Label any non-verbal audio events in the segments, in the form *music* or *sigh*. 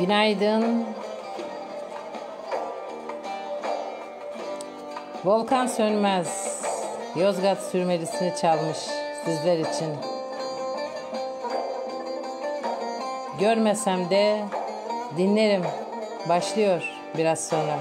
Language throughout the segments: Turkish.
Günaydın. Volkan Sönmez Yozgat sürmelisini çalmış sizler için. Görmesem de dinlerim. Başlıyor biraz sonra.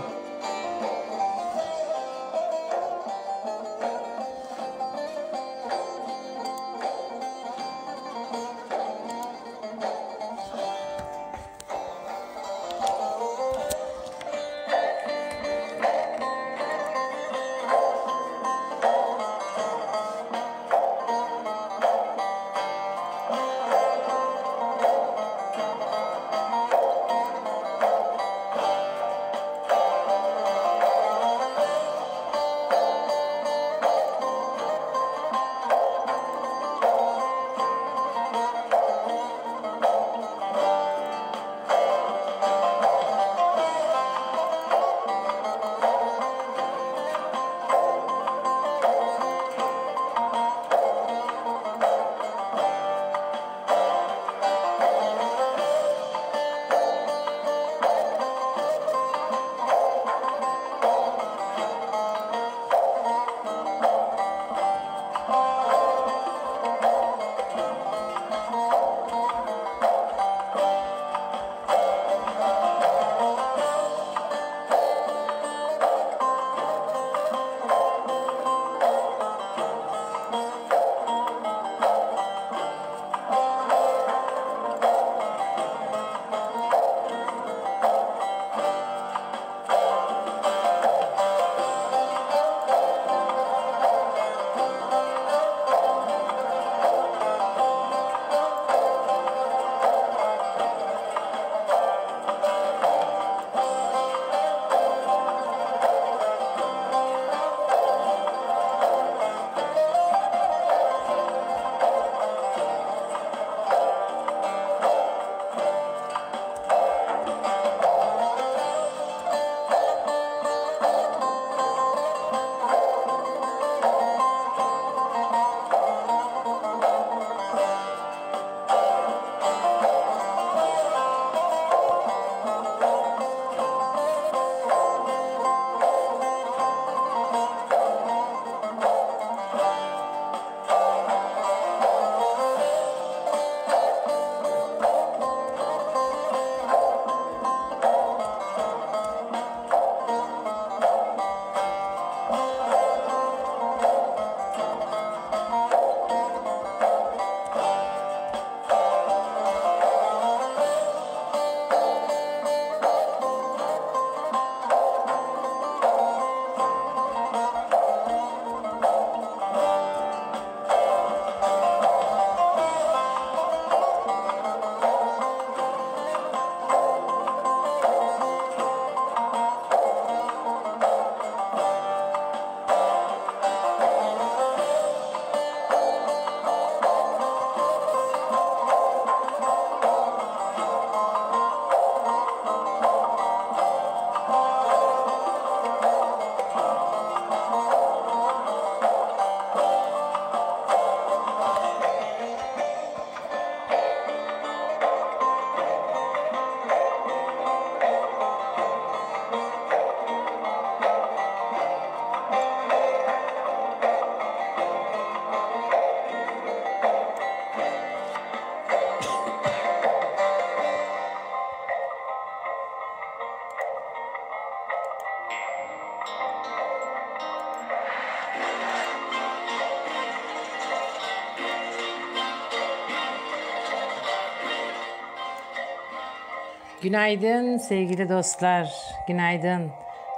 Günaydın sevgili dostlar. Günaydın.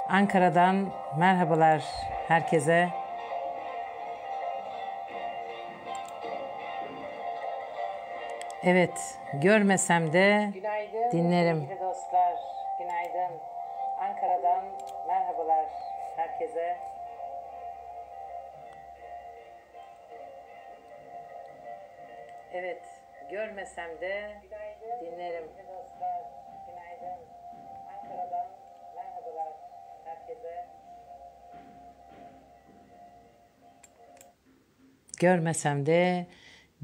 Ankara'dan merhabalar herkese. Evet, görmesem de dinlerim. görmesem de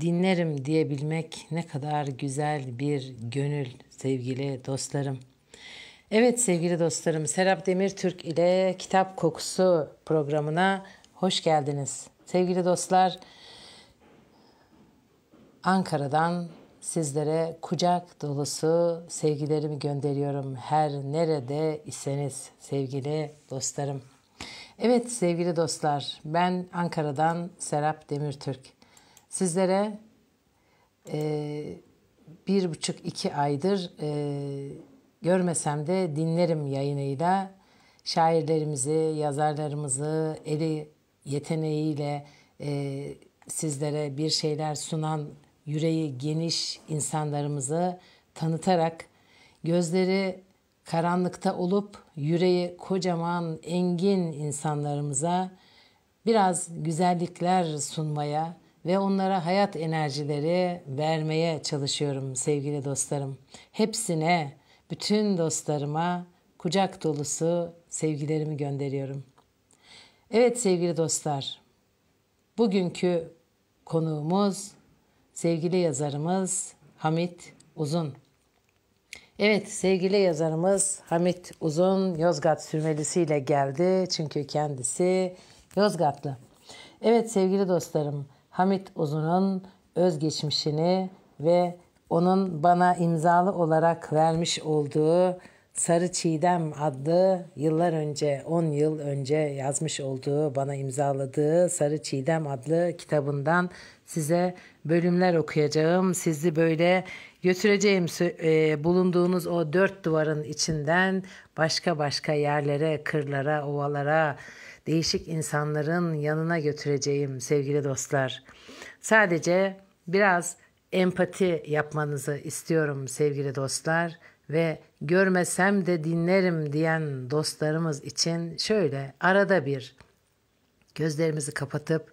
dinlerim diyebilmek ne kadar güzel bir gönül sevgili dostlarım. Evet sevgili dostlarım Serap Demirtürk ile Kitap Kokusu programına hoş geldiniz. Sevgili dostlar Ankara'dan sizlere kucak dolusu sevgilerimi gönderiyorum her nerede iseniz sevgili dostlarım. Evet sevgili dostlar, ben Ankara'dan Serap Demirtürk. Sizlere e, bir buçuk iki aydır e, görmesem de dinlerim yayınıyla şairlerimizi, yazarlarımızı eli yeteneğiyle e, sizlere bir şeyler sunan yüreği geniş insanlarımızı tanıtarak gözleri karanlıkta olup yüreği kocaman engin insanlarımıza biraz güzellikler sunmaya ve onlara hayat enerjileri vermeye çalışıyorum sevgili dostlarım. Hepsine, bütün dostlarıma kucak dolusu sevgilerimi gönderiyorum. Evet sevgili dostlar, bugünkü konuğumuz sevgili yazarımız Hamit Uzun. Evet sevgili yazarımız Hamit Uzun Yozgat sürmelisiyle geldi. Çünkü kendisi Yozgatlı. Evet sevgili dostlarım Hamit Uzun'un özgeçmişini ve onun bana imzalı olarak vermiş olduğu Sarı Çiğdem adlı yıllar önce 10 yıl önce yazmış olduğu bana imzaladığı Sarı Çiğdem adlı kitabından size bölümler okuyacağım. Sizi böyle götüreceğim e, bulunduğunuz o dört duvarın içinden başka başka yerlere, kırlara, ovalara, değişik insanların yanına götüreceğim sevgili dostlar. Sadece biraz empati yapmanızı istiyorum sevgili dostlar ve görmesem de dinlerim diyen dostlarımız için şöyle arada bir gözlerimizi kapatıp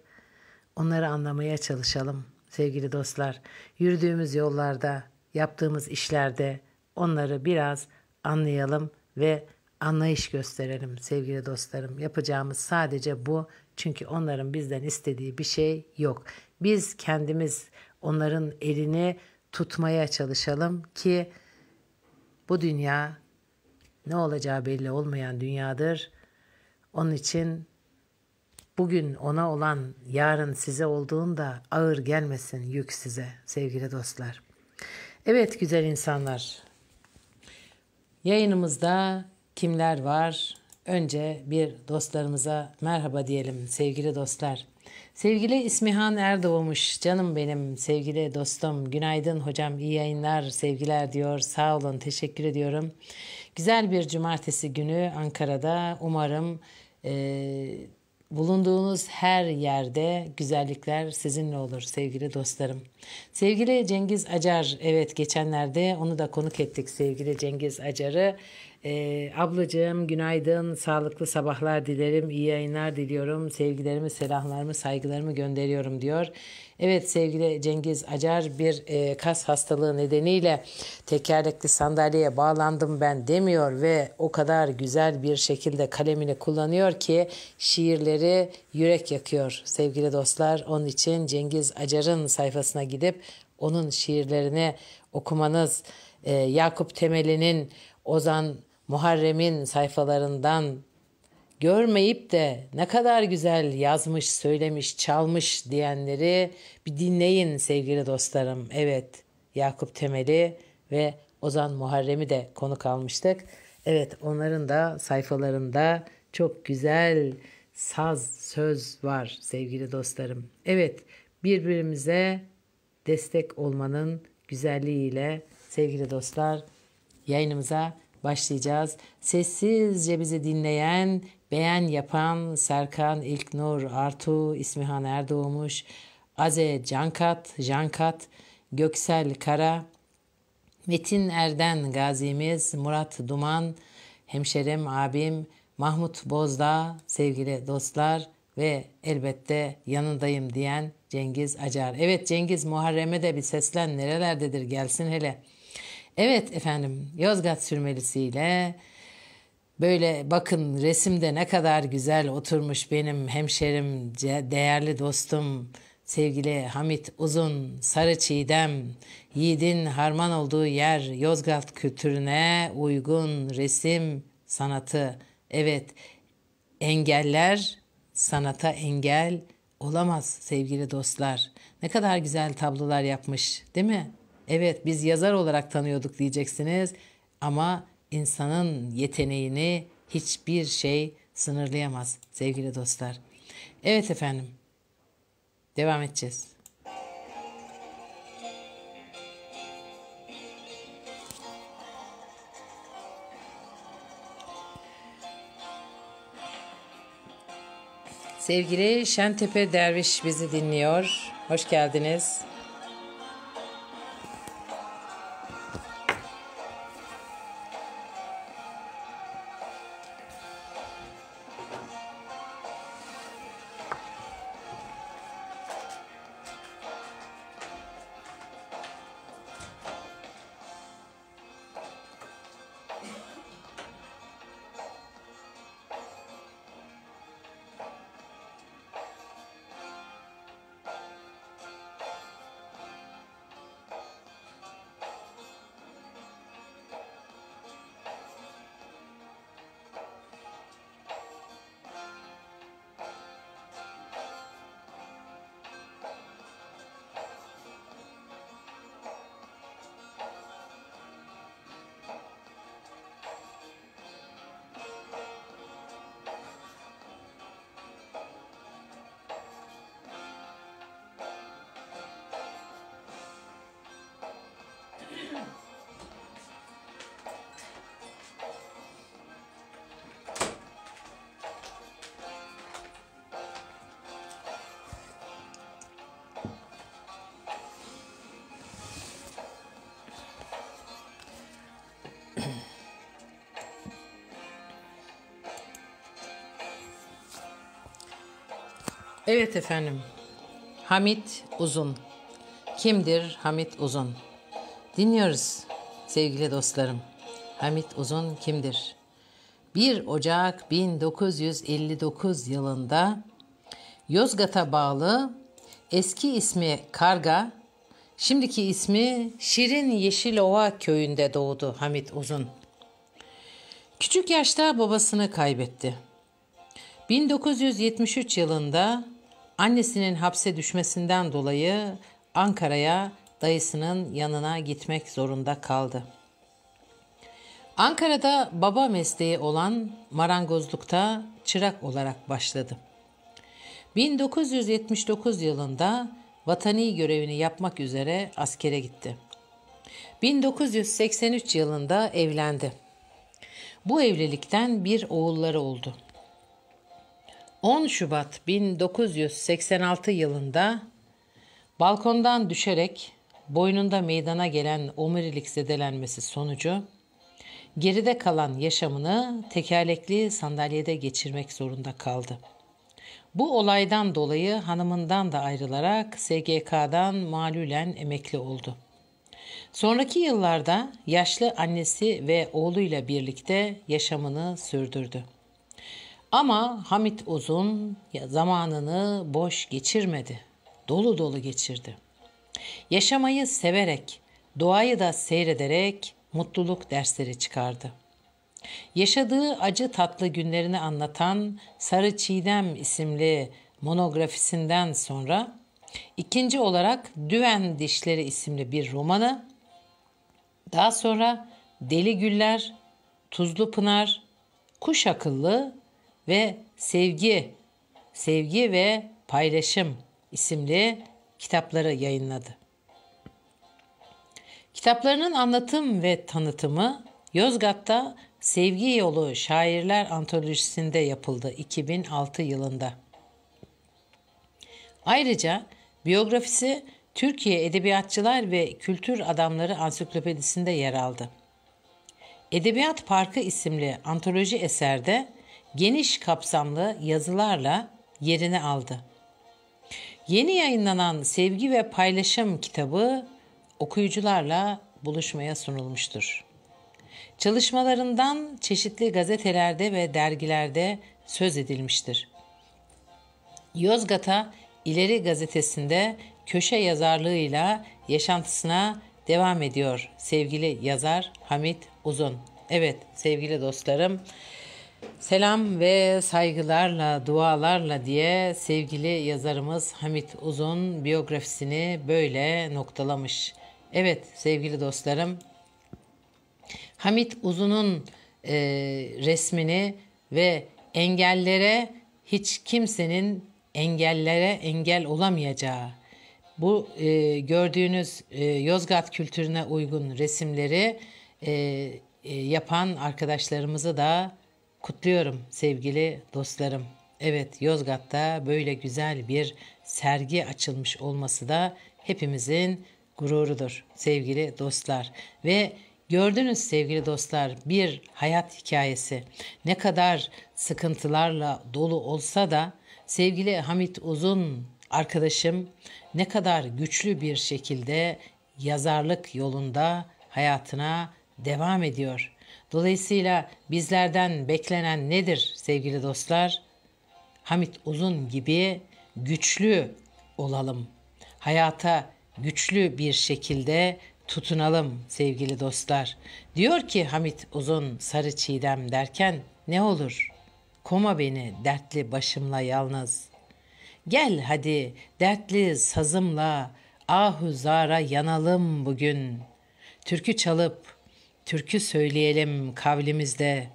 onları anlamaya çalışalım sevgili dostlar. Yürüdüğümüz yollarda yaptığımız işlerde onları biraz anlayalım ve anlayış gösterelim sevgili dostlarım. Yapacağımız sadece bu. Çünkü onların bizden istediği bir şey yok. Biz kendimiz onların elini tutmaya çalışalım ki bu dünya ne olacağı belli olmayan dünyadır. Onun için bugün ona olan yarın size olduğunda ağır gelmesin yük size sevgili dostlar. Evet güzel insanlar. Yayınımızda kimler var? Önce bir dostlarımıza merhaba diyelim sevgili dostlar. Sevgili İsmihan Erdoğmuş, canım benim, sevgili dostum, günaydın hocam, iyi yayınlar, sevgiler diyor, sağ olun, teşekkür ediyorum. Güzel bir cumartesi günü Ankara'da, umarım e, Bulunduğunuz her yerde güzellikler sizinle olur sevgili dostlarım. Sevgili Cengiz Acar, evet geçenlerde onu da konuk ettik sevgili Cengiz Acar'ı. E, ablacığım günaydın, sağlıklı sabahlar dilerim, iyi yayınlar diliyorum. Sevgilerimi, selamlarımı, saygılarımı gönderiyorum diyor. Evet sevgili Cengiz Acar bir e, kas hastalığı nedeniyle tekerlekli sandalyeye bağlandım ben demiyor ve o kadar güzel bir şekilde kalemini kullanıyor ki şiirleri yürek yakıyor sevgili dostlar. Onun için Cengiz Acar'ın sayfasına gidip onun şiirlerini okumanız, e, Yakup Temeli'nin Ozan Muharrem'in sayfalarından görmeyip de ne kadar güzel yazmış, söylemiş, çalmış diyenleri bir dinleyin sevgili dostlarım. Evet, Yakup Temeli ve Ozan Muharrem'i de konuk almıştık. Evet, onların da sayfalarında çok güzel saz, söz var sevgili dostlarım. Evet, birbirimize destek olmanın güzelliğiyle sevgili dostlar yayınımıza başlayacağız. Sessizce bizi dinleyen, beğen yapan Serkan İlknur Artu, İsmihan Erdoğmuş, Aze Cankat, Jankat Göksel Kara, Metin Erden gazimiz, Murat Duman, hemşerim abim, Mahmut Bozda sevgili dostlar ve elbette yanındayım diyen Cengiz Acar. Evet Cengiz Muharrem'e de bir seslen nerelerdedir gelsin hele. Evet efendim Yozgat sürmelisiyle böyle bakın resimde ne kadar güzel oturmuş benim hemşerim, değerli dostum, sevgili Hamit Uzun, Sarı Çiğdem, yiğidin harman olduğu yer Yozgat kültürüne uygun resim sanatı. Evet engeller sanata engel olamaz sevgili dostlar. Ne kadar güzel tablolar yapmış değil mi? Evet biz yazar olarak tanıyorduk diyeceksiniz ama insanın yeteneğini hiçbir şey sınırlayamaz sevgili dostlar. Evet efendim. Devam edeceğiz. Sevgili Şentepe Derviş bizi dinliyor. Hoş geldiniz. Evet efendim. Hamit Uzun. Kimdir Hamit Uzun? Dinliyoruz sevgili dostlarım. Hamit Uzun kimdir? 1 Ocak 1959 yılında Yozgat'a bağlı eski ismi Karga, şimdiki ismi Şirin Yeşilova köyünde doğdu Hamit Uzun. Küçük yaşta babasını kaybetti. 1973 yılında Annesinin hapse düşmesinden dolayı Ankara'ya dayısının yanına gitmek zorunda kaldı. Ankara'da baba mesleği olan marangozlukta çırak olarak başladı. 1979 yılında vatani görevini yapmak üzere askere gitti. 1983 yılında evlendi. Bu evlilikten bir oğulları oldu. 10 Şubat 1986 yılında balkondan düşerek boynunda meydana gelen omurilik zedelenmesi sonucu geride kalan yaşamını tekerlekli sandalyede geçirmek zorunda kaldı. Bu olaydan dolayı hanımından da ayrılarak SGK'dan malulen emekli oldu. Sonraki yıllarda yaşlı annesi ve oğluyla birlikte yaşamını sürdürdü. Ama Hamit Uzun zamanını boş geçirmedi. Dolu dolu geçirdi. Yaşamayı severek, doğayı da seyrederek mutluluk dersleri çıkardı. Yaşadığı acı tatlı günlerini anlatan Sarı Çiğdem isimli monografisinden sonra ikinci olarak Düven Dişleri isimli bir romanı, daha sonra Deli Güller, Tuzlu Pınar, Kuş Akıllı ve Sevgi, Sevgi ve Paylaşım isimli kitapları yayınladı. Kitaplarının anlatım ve tanıtımı Yozgat'ta Sevgi Yolu Şairler Antolojisi'nde yapıldı 2006 yılında. Ayrıca biyografisi Türkiye Edebiyatçılar ve Kültür Adamları Ansiklopedisi'nde yer aldı. Edebiyat Parkı isimli antoloji eserde geniş kapsamlı yazılarla yerini aldı. Yeni yayınlanan Sevgi ve Paylaşım kitabı okuyucularla buluşmaya sunulmuştur. Çalışmalarından çeşitli gazetelerde ve dergilerde söz edilmiştir. Yozgat'a İleri gazetesinde köşe yazarlığıyla yaşantısına devam ediyor sevgili yazar Hamit Uzun. Evet sevgili dostlarım Selam ve saygılarla, dualarla diye sevgili yazarımız Hamit Uzun biyografisini böyle noktalamış. Evet sevgili dostlarım, Hamit Uzun'un e, resmini ve engellere hiç kimsenin engellere engel olamayacağı, bu e, gördüğünüz e, Yozgat kültürüne uygun resimleri e, e, yapan arkadaşlarımızı da Kutluyorum sevgili dostlarım. Evet Yozgat'ta böyle güzel bir sergi açılmış olması da hepimizin gururudur sevgili dostlar. Ve gördünüz sevgili dostlar bir hayat hikayesi. Ne kadar sıkıntılarla dolu olsa da sevgili Hamit Uzun arkadaşım ne kadar güçlü bir şekilde yazarlık yolunda hayatına devam ediyor. Dolayısıyla bizlerden beklenen nedir sevgili dostlar? Hamit Uzun gibi güçlü olalım. Hayata güçlü bir şekilde tutunalım sevgili dostlar. Diyor ki Hamit Uzun Sarı Çiğdem derken ne olur? Koma beni dertli başımla yalnız. Gel hadi dertli sazımla ahuzara yanalım bugün. Türkü çalıp türkü söyleyelim kavlimizde.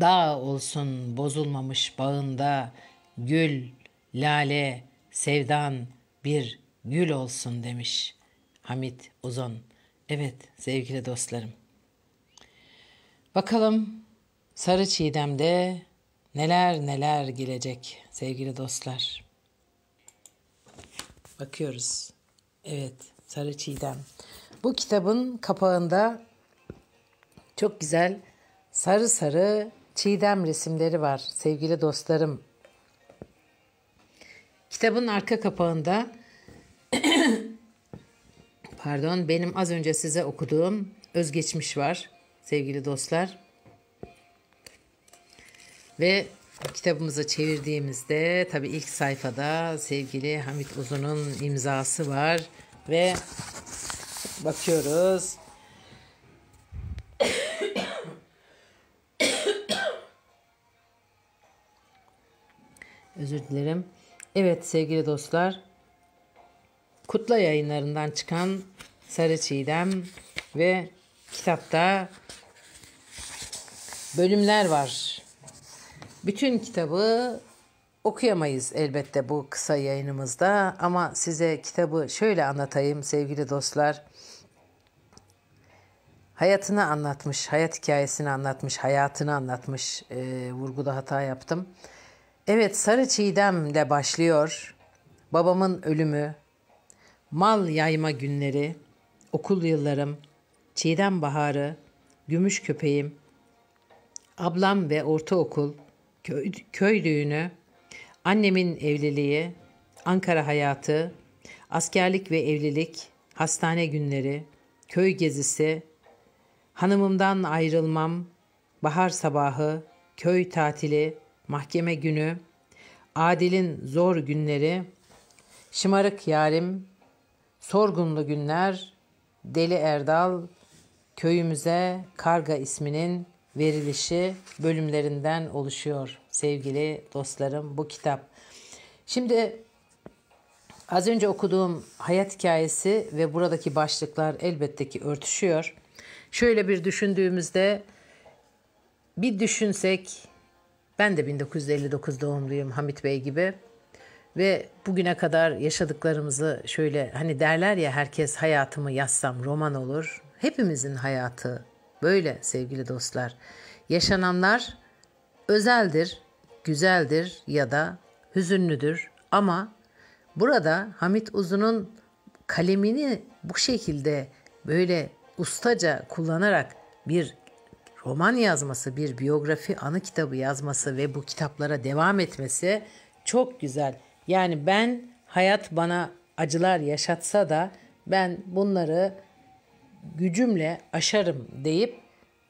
Dağ olsun bozulmamış bağında, gül, lale, sevdan bir gül olsun demiş Hamit Uzun. Evet sevgili dostlarım. Bakalım Sarı Çiğdem'de neler neler gelecek sevgili dostlar. Bakıyoruz. Evet Sarı Çiğdem. Bu kitabın kapağında çok güzel sarı sarı çiğdem resimleri var sevgili dostlarım. Kitabın arka kapağında *coughs* pardon benim az önce size okuduğum özgeçmiş var sevgili dostlar. Ve kitabımızı çevirdiğimizde tabii ilk sayfada sevgili Hamit Uzun'un imzası var ve bakıyoruz. Özür dilerim. Evet sevgili dostlar. Kutla yayınlarından çıkan Sarı Çiğdem ve kitapta bölümler var. Bütün kitabı okuyamayız elbette bu kısa yayınımızda ama size kitabı şöyle anlatayım sevgili dostlar. Hayatını anlatmış, hayat hikayesini anlatmış, hayatını anlatmış. E, vurguda hata yaptım. Evet Sarı Çiğdem'le başlıyor. Babamın ölümü, mal yayma günleri, okul yıllarım, Çiğdem baharı, gümüş köpeğim, ablam ve ortaokul, köy, köy düğünü, annemin evliliği, Ankara hayatı, askerlik ve evlilik, hastane günleri, köy gezisi, hanımımdan ayrılmam, bahar sabahı, köy tatili, mahkeme günü, adilin zor günleri, şımarık yarim, sorgunlu günler, Deli Erdal köyümüze Karga isminin verilişi bölümlerinden oluşuyor sevgili dostlarım bu kitap. Şimdi az önce okuduğum hayat hikayesi ve buradaki başlıklar elbette ki örtüşüyor. Şöyle bir düşündüğümüzde bir düşünsek ben de 1959 doğumluyum Hamit Bey gibi. Ve bugüne kadar yaşadıklarımızı şöyle hani derler ya herkes hayatımı yazsam roman olur. Hepimizin hayatı böyle sevgili dostlar. Yaşananlar özeldir, güzeldir ya da hüzünlüdür ama burada Hamit Uzun'un kalemini bu şekilde böyle ustaca kullanarak bir roman yazması, bir biyografi, anı kitabı yazması ve bu kitaplara devam etmesi çok güzel. Yani ben hayat bana acılar yaşatsa da ben bunları gücümle aşarım deyip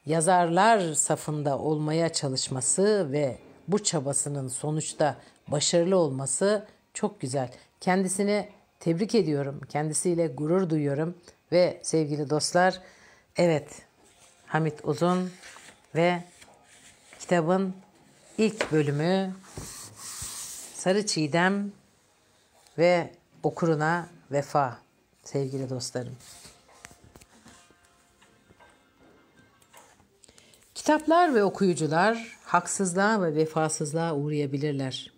yazarlar safında olmaya çalışması ve bu çabasının sonuçta başarılı olması çok güzel. Kendisini tebrik ediyorum. Kendisiyle gurur duyuyorum ve sevgili dostlar evet Hamit Uzun ve kitabın ilk bölümü Sarı Çiğdem ve okuruna vefa sevgili dostlarım. Kitaplar ve okuyucular haksızlığa ve vefasızlığa uğrayabilirler.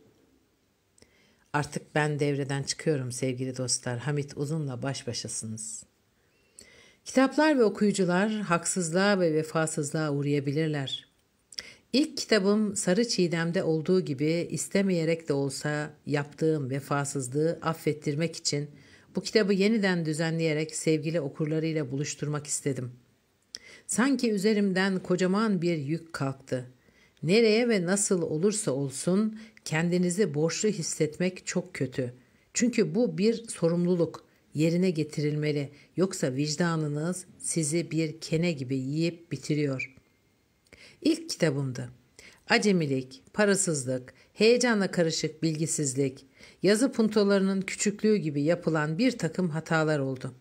Artık ben devreden çıkıyorum sevgili dostlar. Hamit Uzun'la baş başasınız.'' Kitaplar ve okuyucular haksızlığa ve vefasızlığa uğrayabilirler. İlk kitabım Sarı Çiğdem'de olduğu gibi istemeyerek de olsa yaptığım vefasızlığı affettirmek için bu kitabı yeniden düzenleyerek sevgili okurlarıyla buluşturmak istedim. Sanki üzerimden kocaman bir yük kalktı. Nereye ve nasıl olursa olsun kendinizi borçlu hissetmek çok kötü. Çünkü bu bir sorumluluk yerine getirilmeli. Yoksa vicdanınız sizi bir kene gibi yiyip bitiriyor. İlk kitabımdı. Acemilik, parasızlık, heyecanla karışık bilgisizlik, yazı puntolarının küçüklüğü gibi yapılan bir takım hatalar oldu.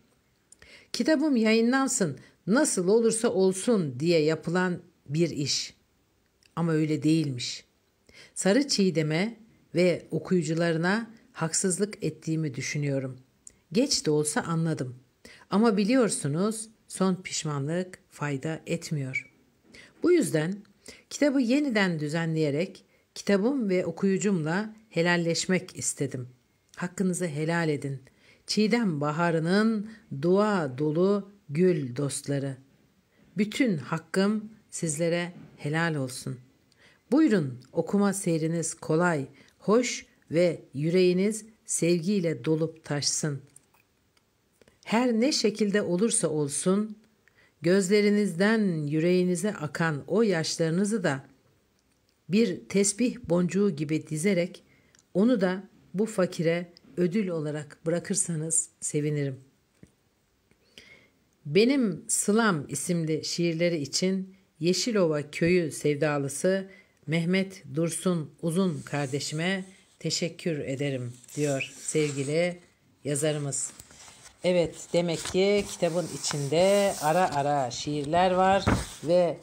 Kitabım yayınlansın, nasıl olursa olsun diye yapılan bir iş. Ama öyle değilmiş. Sarı Çiğdem'e ve okuyucularına haksızlık ettiğimi düşünüyorum.'' Geç de olsa anladım. Ama biliyorsunuz son pişmanlık fayda etmiyor. Bu yüzden kitabı yeniden düzenleyerek kitabım ve okuyucumla helalleşmek istedim. Hakkınızı helal edin. Çiğdem Baharı'nın dua dolu gül dostları. Bütün hakkım sizlere helal olsun. Buyurun okuma seyriniz kolay, hoş ve yüreğiniz sevgiyle dolup taşsın her ne şekilde olursa olsun gözlerinizden yüreğinize akan o yaşlarınızı da bir tesbih boncuğu gibi dizerek onu da bu fakire ödül olarak bırakırsanız sevinirim. Benim Sılam isimli şiirleri için Yeşilova köyü sevdalısı Mehmet Dursun Uzun kardeşime teşekkür ederim diyor sevgili yazarımız. Evet demek ki kitabın içinde ara ara şiirler var ve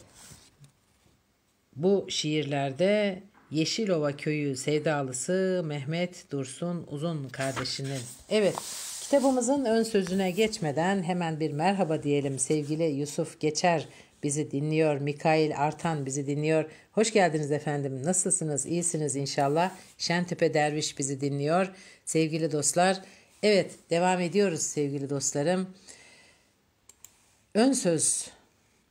bu şiirlerde Yeşilova Köyü sevdalısı Mehmet Dursun Uzun kardeşinin. Evet kitabımızın ön sözüne geçmeden hemen bir merhaba diyelim sevgili Yusuf Geçer bizi dinliyor. Mikail Artan bizi dinliyor. Hoş geldiniz efendim. Nasılsınız? İyisiniz inşallah. Şentepe Derviş bizi dinliyor. Sevgili dostlar Evet, devam ediyoruz sevgili dostlarım. Ön söz,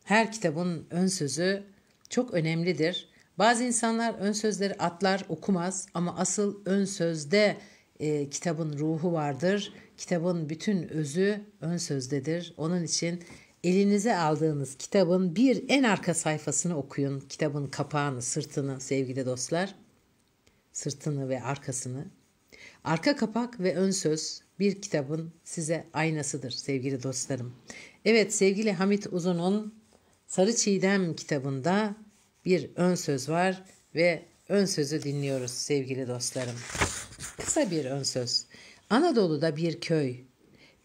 her kitabın ön sözü çok önemlidir. Bazı insanlar ön sözleri atlar, okumaz ama asıl ön sözde e, kitabın ruhu vardır. Kitabın bütün özü ön sözdedir. Onun için elinize aldığınız kitabın bir en arka sayfasını okuyun. Kitabın kapağını, sırtını sevgili dostlar. Sırtını ve arkasını Arka kapak ve ön söz bir kitabın size aynasıdır sevgili dostlarım. Evet sevgili Hamit Uzun'un Sarı Çiğdem kitabında bir ön söz var ve ön sözü dinliyoruz sevgili dostlarım. Kısa bir ön söz. Anadolu'da bir köy.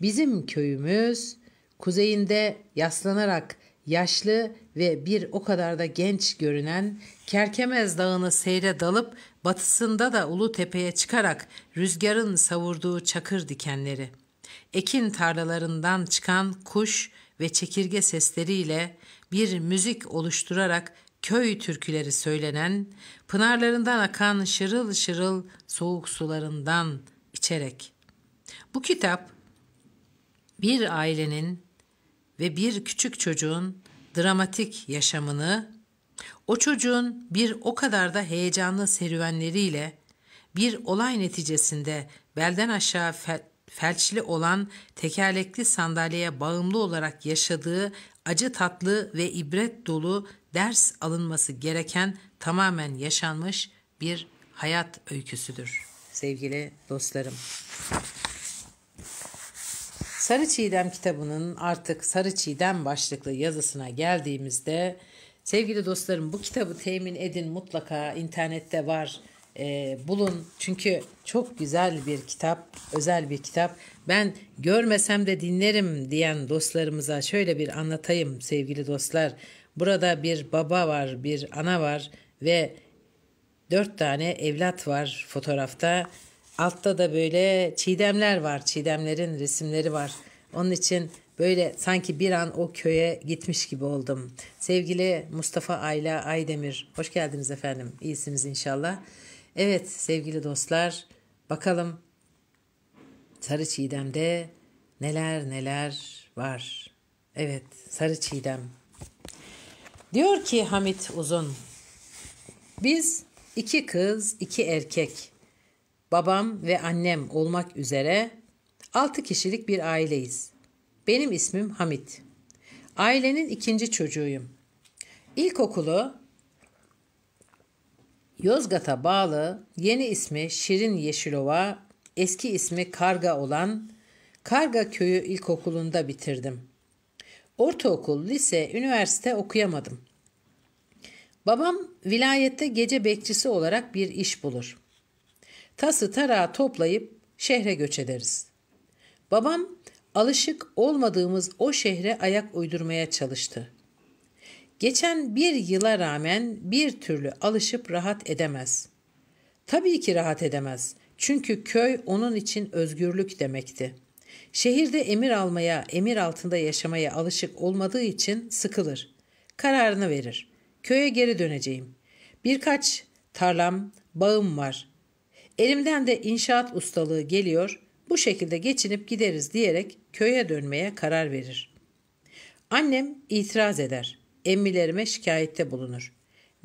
Bizim köyümüz kuzeyinde yaslanarak yaşlı ve bir o kadar da genç görünen Kerkemez Dağı'nı seyre dalıp batısında da Ulu Tepe'ye çıkarak rüzgarın savurduğu çakır dikenleri, ekin tarlalarından çıkan kuş ve çekirge sesleriyle bir müzik oluşturarak köy türküleri söylenen, pınarlarından akan şırıl şırıl soğuk sularından içerek. Bu kitap bir ailenin ve bir küçük çocuğun dramatik yaşamını, o çocuğun bir o kadar da heyecanlı serüvenleriyle bir olay neticesinde belden aşağı fel, felçli olan tekerlekli sandalyeye bağımlı olarak yaşadığı acı tatlı ve ibret dolu ders alınması gereken tamamen yaşanmış bir hayat öyküsüdür. Sevgili dostlarım. Sarı Çiğdem kitabının artık Sarı Çiğdem başlıklı yazısına geldiğimizde sevgili dostlarım bu kitabı temin edin mutlaka internette var e, bulun çünkü çok güzel bir kitap özel bir kitap ben görmesem de dinlerim diyen dostlarımıza şöyle bir anlatayım sevgili dostlar burada bir baba var bir ana var ve dört tane evlat var fotoğrafta Altta da böyle çiğdemler var. Çiğdemlerin resimleri var. Onun için böyle sanki bir an o köye gitmiş gibi oldum. Sevgili Mustafa Ayla Aydemir. Hoş geldiniz efendim. İyisiniz inşallah. Evet sevgili dostlar. Bakalım Sarı Çiğdem'de neler neler var. Evet Sarı Çiğdem. Diyor ki Hamit Uzun. Biz iki kız iki erkek babam ve annem olmak üzere 6 kişilik bir aileyiz. Benim ismim Hamit. Ailenin ikinci çocuğuyum. İlkokulu Yozgat'a bağlı yeni ismi Şirin Yeşilova, eski ismi Karga olan Karga Köyü İlkokulu'nda bitirdim. Ortaokul, lise, üniversite okuyamadım. Babam vilayette gece bekçisi olarak bir iş bulur. Tası tarağı toplayıp şehre göç ederiz. Babam alışık olmadığımız o şehre ayak uydurmaya çalıştı. Geçen bir yıla rağmen bir türlü alışıp rahat edemez. Tabii ki rahat edemez. Çünkü köy onun için özgürlük demekti. Şehirde emir almaya, emir altında yaşamaya alışık olmadığı için sıkılır. Kararını verir. Köye geri döneceğim. Birkaç tarlam, bağım var. Elimden de inşaat ustalığı geliyor, bu şekilde geçinip gideriz diyerek köye dönmeye karar verir. Annem itiraz eder. Emmilerime şikayette bulunur.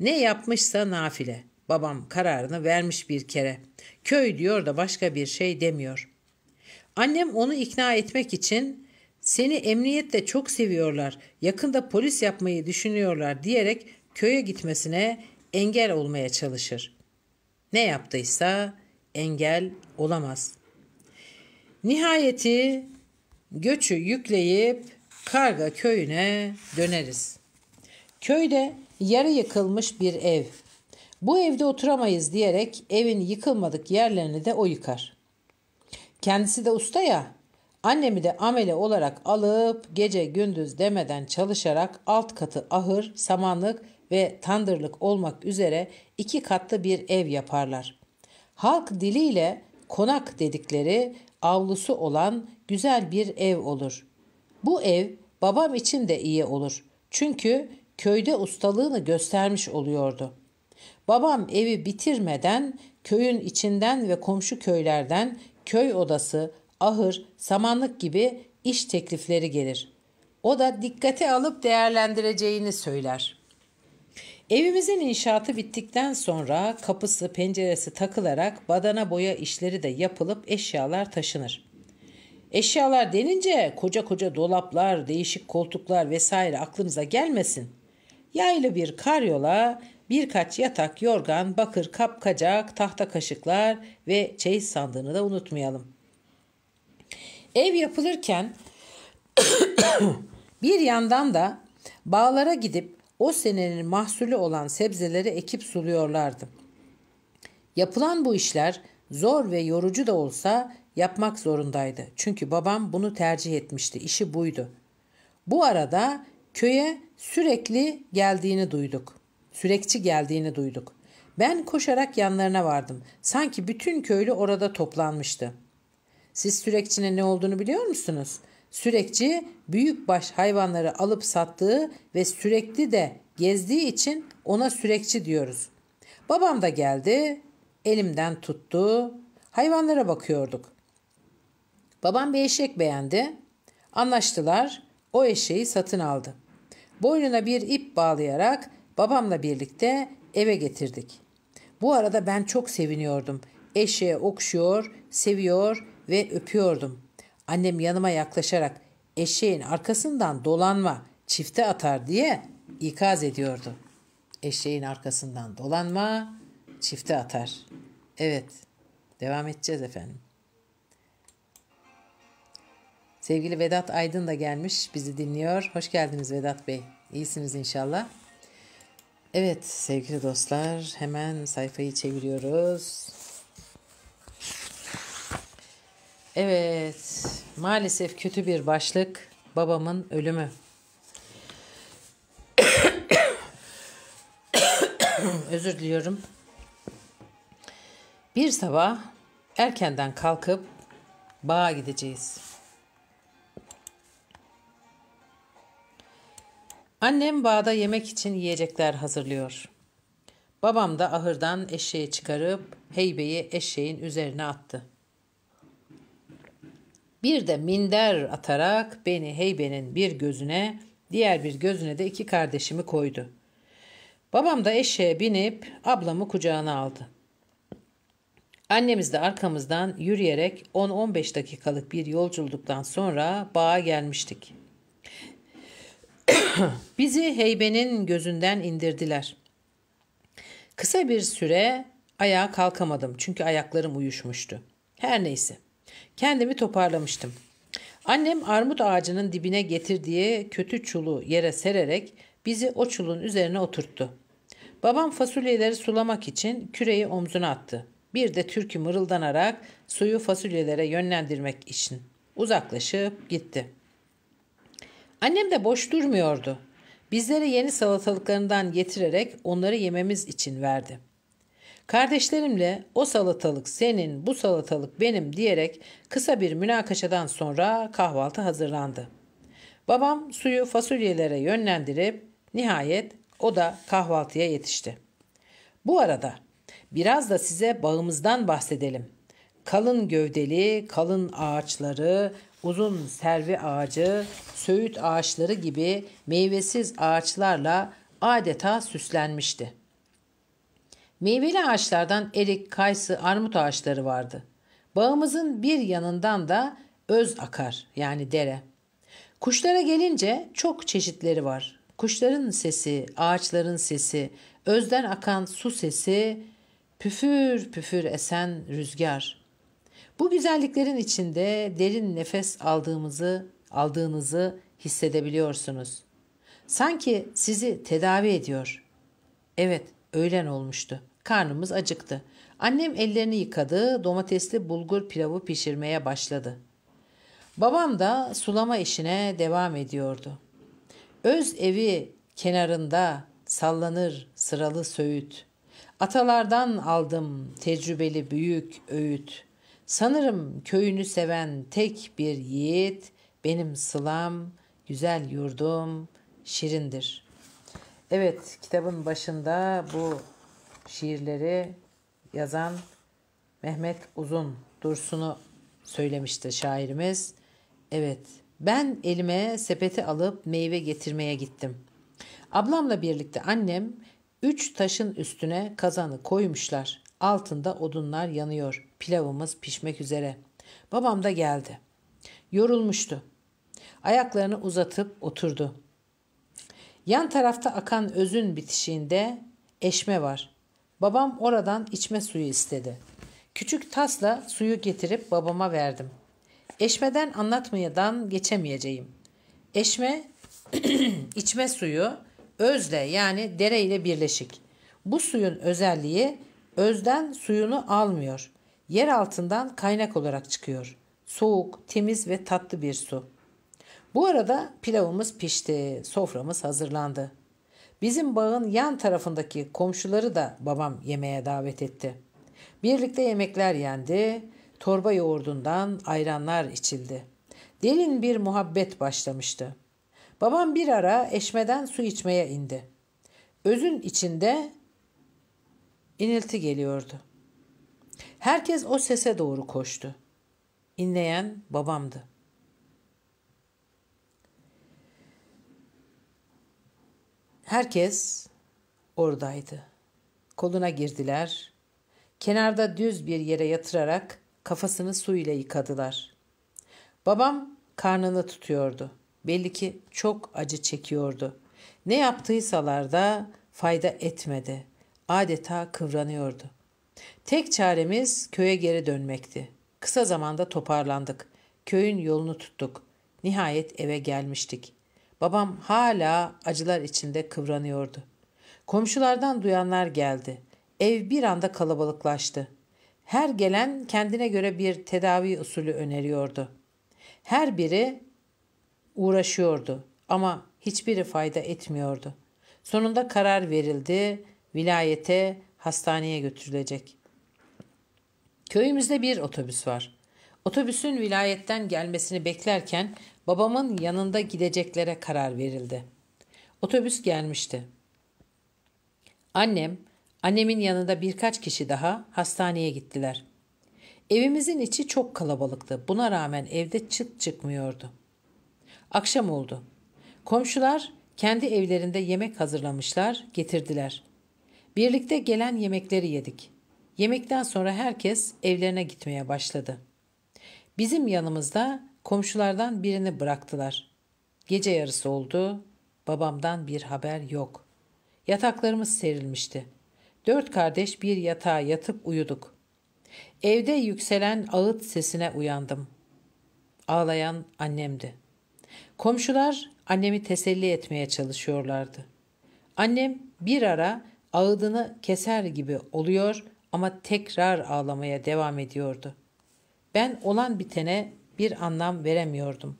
Ne yapmışsa nafile. Babam kararını vermiş bir kere. Köy diyor da başka bir şey demiyor. Annem onu ikna etmek için seni emniyette çok seviyorlar, yakında polis yapmayı düşünüyorlar diyerek köye gitmesine engel olmaya çalışır. Ne yaptıysa engel olamaz. Nihayeti göçü yükleyip Karga köyüne döneriz. Köyde yarı yıkılmış bir ev. Bu evde oturamayız diyerek evin yıkılmadık yerlerini de o yıkar. Kendisi de usta ya. Annemi de amele olarak alıp gece gündüz demeden çalışarak alt katı ahır, samanlık ve tandırlık olmak üzere iki katlı bir ev yaparlar halk diliyle konak dedikleri avlusu olan güzel bir ev olur. Bu ev babam için de iyi olur. Çünkü köyde ustalığını göstermiş oluyordu. Babam evi bitirmeden köyün içinden ve komşu köylerden köy odası, ahır, samanlık gibi iş teklifleri gelir. O da dikkate alıp değerlendireceğini söyler.'' Evimizin inşaatı bittikten sonra kapısı penceresi takılarak badana boya işleri de yapılıp eşyalar taşınır. Eşyalar denince koca koca dolaplar, değişik koltuklar vesaire aklınıza gelmesin. Yaylı bir karyola, birkaç yatak, yorgan, bakır kap kapkacak, tahta kaşıklar ve çeyiz sandığını da unutmayalım. Ev yapılırken *coughs* bir yandan da bağlara gidip o senenin mahsulü olan sebzeleri ekip suluyorlardı. Yapılan bu işler zor ve yorucu da olsa yapmak zorundaydı. Çünkü babam bunu tercih etmişti. İşi buydu. Bu arada köye sürekli geldiğini duyduk. Sürekçi geldiğini duyduk. Ben koşarak yanlarına vardım. Sanki bütün köylü orada toplanmıştı. Siz sürekçinin ne olduğunu biliyor musunuz? Sürekçi büyükbaş hayvanları alıp sattığı ve sürekli de gezdiği için ona sürekçi diyoruz. Babam da geldi, elimden tuttu. Hayvanlara bakıyorduk. Babam bir eşek beğendi. Anlaştılar. O eşeği satın aldı. Boynuna bir ip bağlayarak babamla birlikte eve getirdik. Bu arada ben çok seviniyordum. Eşeğe okşuyor, seviyor ve öpüyordum.'' Annem yanıma yaklaşarak eşeğin arkasından dolanma çifte atar diye ikaz ediyordu. Eşeğin arkasından dolanma çifte atar. Evet devam edeceğiz efendim. Sevgili Vedat Aydın da gelmiş bizi dinliyor. Hoş geldiniz Vedat Bey. İyisiniz inşallah. Evet sevgili dostlar hemen sayfayı çeviriyoruz. Evet, maalesef kötü bir başlık babamın ölümü. *coughs* Özür diliyorum. Bir sabah erkenden kalkıp bağa gideceğiz. Annem bağda yemek için yiyecekler hazırlıyor. Babam da ahırdan eşeği çıkarıp heybeyi eşeğin üzerine attı.'' Bir de minder atarak beni heybenin bir gözüne, diğer bir gözüne de iki kardeşimi koydu. Babam da eşeğe binip ablamı kucağına aldı. Annemiz de arkamızdan yürüyerek 10-15 dakikalık bir yolculuktan sonra bağa gelmiştik. *coughs* Bizi heybenin gözünden indirdiler. Kısa bir süre ayağa kalkamadım çünkü ayaklarım uyuşmuştu. Her neyse. Kendimi toparlamıştım. Annem armut ağacının dibine getirdiği kötü çulu yere sererek bizi o çulun üzerine oturttu. Babam fasulyeleri sulamak için küreyi omzuna attı. Bir de türkü mırıldanarak suyu fasulyelere yönlendirmek için uzaklaşıp gitti. Annem de boş durmuyordu. Bizlere yeni salatalıklarından getirerek onları yememiz için verdi.'' Kardeşlerimle o salatalık senin, bu salatalık benim diyerek kısa bir münakaşadan sonra kahvaltı hazırlandı. Babam suyu fasulyelere yönlendirip nihayet o da kahvaltıya yetişti. Bu arada biraz da size bağımızdan bahsedelim. Kalın gövdeli, kalın ağaçları, uzun servi ağacı, söğüt ağaçları gibi meyvesiz ağaçlarla adeta süslenmişti. Meyveli ağaçlardan erik, kayısı, armut ağaçları vardı. Bağımızın bir yanından da öz akar yani dere. Kuşlara gelince çok çeşitleri var. Kuşların sesi, ağaçların sesi, özden akan su sesi, püfür püfür esen rüzgar. Bu güzelliklerin içinde derin nefes aldığımızı, aldığınızı hissedebiliyorsunuz. Sanki sizi tedavi ediyor. Evet, öğlen olmuştu. Karnımız acıktı. Annem ellerini yıkadı, domatesli bulgur pilavı pişirmeye başladı. Babam da sulama işine devam ediyordu. Öz evi kenarında sallanır sıralı söğüt. Atalardan aldım tecrübeli büyük öğüt. Sanırım köyünü seven tek bir yiğit benim sılam, güzel yurdum, şirindir. Evet kitabın başında bu şiirleri yazan Mehmet Uzun Dursun'u söylemişti şairimiz. Evet, ben elime sepeti alıp meyve getirmeye gittim. Ablamla birlikte annem üç taşın üstüne kazanı koymuşlar. Altında odunlar yanıyor. Pilavımız pişmek üzere. Babam da geldi. Yorulmuştu. Ayaklarını uzatıp oturdu. Yan tarafta akan özün bitişiğinde eşme var. Babam oradan içme suyu istedi. Küçük tasla suyu getirip babama verdim. Eşmeden anlatmayadan geçemeyeceğim. Eşme *clears throat* içme suyu özle yani dere ile birleşik. Bu suyun özelliği özden suyunu almıyor. Yer altından kaynak olarak çıkıyor. Soğuk, temiz ve tatlı bir su. Bu arada pilavımız pişti, soframız hazırlandı. Bizim bağın yan tarafındaki komşuları da babam yemeğe davet etti. Birlikte yemekler yendi, torba yoğurdundan ayranlar içildi. Derin bir muhabbet başlamıştı. Babam bir ara eşmeden su içmeye indi. Özün içinde inilti geliyordu. Herkes o sese doğru koştu. İnleyen babamdı.'' Herkes oradaydı. Koluna girdiler. Kenarda düz bir yere yatırarak kafasını su ile yıkadılar. Babam karnını tutuyordu. Belli ki çok acı çekiyordu. Ne yaptıysalar da fayda etmedi. Adeta kıvranıyordu. Tek çaremiz köye geri dönmekti. Kısa zamanda toparlandık. Köyün yolunu tuttuk. Nihayet eve gelmiştik. Babam hala acılar içinde kıvranıyordu. Komşulardan duyanlar geldi. Ev bir anda kalabalıklaştı. Her gelen kendine göre bir tedavi usulü öneriyordu. Her biri uğraşıyordu ama hiçbiri fayda etmiyordu. Sonunda karar verildi, vilayete, hastaneye götürülecek. Köyümüzde bir otobüs var. Otobüsün vilayetten gelmesini beklerken babamın yanında gideceklere karar verildi. Otobüs gelmişti. Annem, annemin yanında birkaç kişi daha hastaneye gittiler. Evimizin içi çok kalabalıktı. Buna rağmen evde çıt çıkmıyordu. Akşam oldu. Komşular kendi evlerinde yemek hazırlamışlar, getirdiler. Birlikte gelen yemekleri yedik. Yemekten sonra herkes evlerine gitmeye başladı. Bizim yanımızda komşulardan birini bıraktılar. Gece yarısı oldu, babamdan bir haber yok. Yataklarımız serilmişti. Dört kardeş bir yatağa yatıp uyuduk. Evde yükselen ağıt sesine uyandım. Ağlayan annemdi. Komşular annemi teselli etmeye çalışıyorlardı. Annem bir ara ağıdını keser gibi oluyor ama tekrar ağlamaya devam ediyordu.'' Ben olan bitene bir anlam veremiyordum.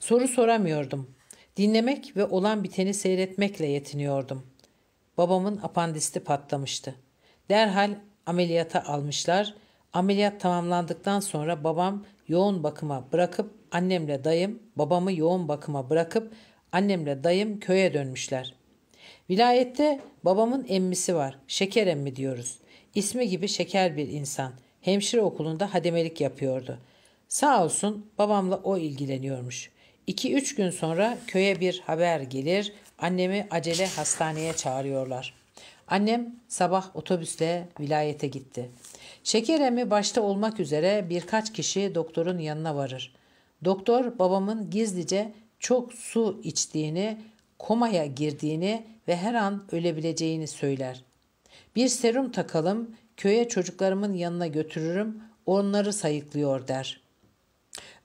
Soru soramıyordum. Dinlemek ve olan biteni seyretmekle yetiniyordum. Babamın apandisti patlamıştı. Derhal ameliyata almışlar. Ameliyat tamamlandıktan sonra babam yoğun bakıma bırakıp annemle dayım babamı yoğun bakıma bırakıp annemle dayım köye dönmüşler. Vilayette babamın emmisi var. Şeker emmi diyoruz. İsmi gibi şeker bir insan hemşire okulunda hademelik yapıyordu. Sağ olsun babamla o ilgileniyormuş. 2-3 gün sonra köye bir haber gelir, annemi acele hastaneye çağırıyorlar. Annem sabah otobüsle vilayete gitti. Şekeremi başta olmak üzere birkaç kişi doktorun yanına varır. Doktor babamın gizlice çok su içtiğini, komaya girdiğini ve her an ölebileceğini söyler. Bir serum takalım, köye çocuklarımın yanına götürürüm, onları sayıklıyor der.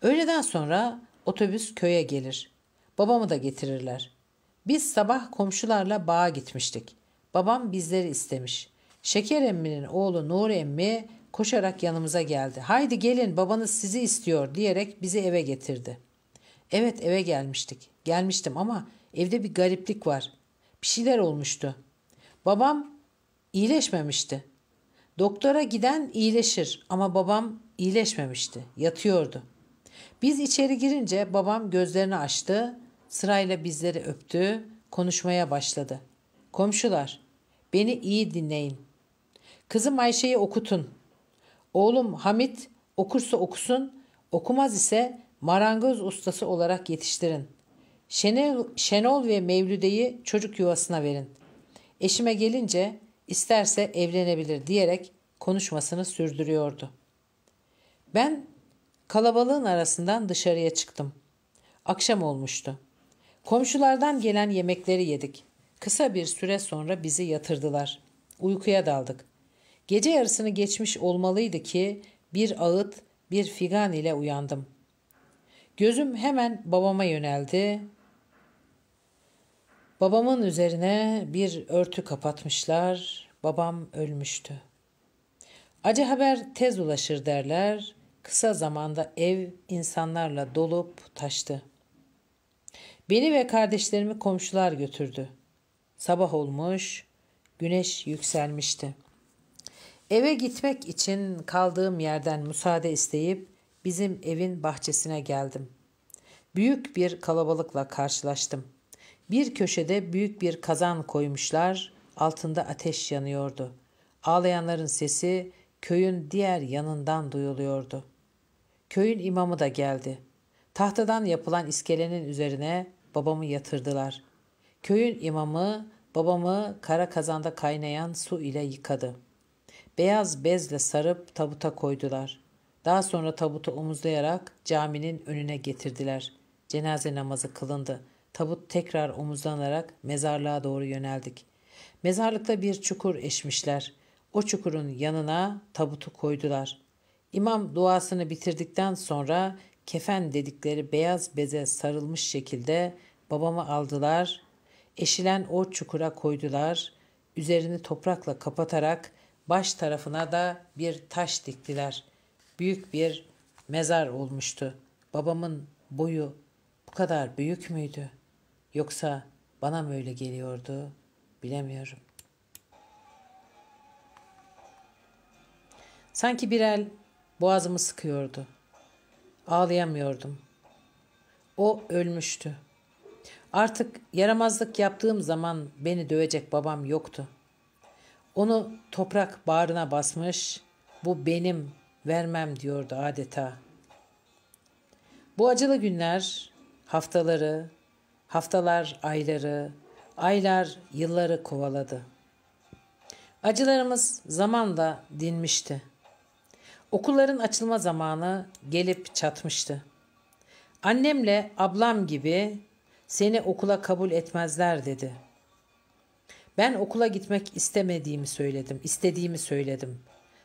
Öğleden sonra otobüs köye gelir. Babamı da getirirler. Biz sabah komşularla bağa gitmiştik. Babam bizleri istemiş. Şeker emminin oğlu Nuri emmi koşarak yanımıza geldi. Haydi gelin babanız sizi istiyor diyerek bizi eve getirdi. Evet eve gelmiştik. Gelmiştim ama evde bir gariplik var. Bir şeyler olmuştu. Babam iyileşmemişti. Doktora giden iyileşir ama babam iyileşmemişti, yatıyordu. Biz içeri girince babam gözlerini açtı, sırayla bizleri öptü, konuşmaya başladı. Komşular, beni iyi dinleyin. Kızım Ayşe'yi okutun. Oğlum Hamit okursa okusun, okumaz ise marangoz ustası olarak yetiştirin. Şenol, Şenol ve Mevlüde'yi çocuk yuvasına verin. Eşime gelince isterse evlenebilir diyerek konuşmasını sürdürüyordu. Ben kalabalığın arasından dışarıya çıktım. Akşam olmuştu. Komşulardan gelen yemekleri yedik. Kısa bir süre sonra bizi yatırdılar. Uykuya daldık. Gece yarısını geçmiş olmalıydı ki bir ağıt, bir figan ile uyandım. Gözüm hemen babama yöneldi Babamın üzerine bir örtü kapatmışlar. Babam ölmüştü. Acı haber tez ulaşır derler. Kısa zamanda ev insanlarla dolup taştı. Beni ve kardeşlerimi komşular götürdü. Sabah olmuş, güneş yükselmişti. Eve gitmek için kaldığım yerden müsaade isteyip bizim evin bahçesine geldim. Büyük bir kalabalıkla karşılaştım.'' Bir köşede büyük bir kazan koymuşlar, altında ateş yanıyordu. Ağlayanların sesi köyün diğer yanından duyuluyordu. Köyün imamı da geldi. Tahtadan yapılan iskelenin üzerine babamı yatırdılar. Köyün imamı babamı kara kazanda kaynayan su ile yıkadı. Beyaz bezle sarıp tabuta koydular. Daha sonra tabutu omuzlayarak caminin önüne getirdiler. Cenaze namazı kılındı.'' Tabut tekrar omuzlanarak mezarlığa doğru yöneldik. Mezarlıkta bir çukur eşmişler. O çukurun yanına tabutu koydular. İmam duasını bitirdikten sonra kefen dedikleri beyaz beze sarılmış şekilde babamı aldılar. Eşilen o çukura koydular. Üzerini toprakla kapatarak baş tarafına da bir taş diktiler. Büyük bir mezar olmuştu. Babamın boyu bu kadar büyük müydü?'' Yoksa bana mı öyle geliyordu bilemiyorum. Sanki bir el boğazımı sıkıyordu. Ağlayamıyordum. O ölmüştü. Artık yaramazlık yaptığım zaman beni dövecek babam yoktu. Onu toprak bağrına basmış, bu benim, vermem diyordu adeta. Bu acılı günler, haftaları, Haftalar ayları, aylar yılları kovaladı. Acılarımız zamanla dinmişti. Okulların açılma zamanı gelip çatmıştı. Annemle ablam gibi seni okula kabul etmezler dedi. Ben okula gitmek istemediğimi söyledim, istediğimi söyledim.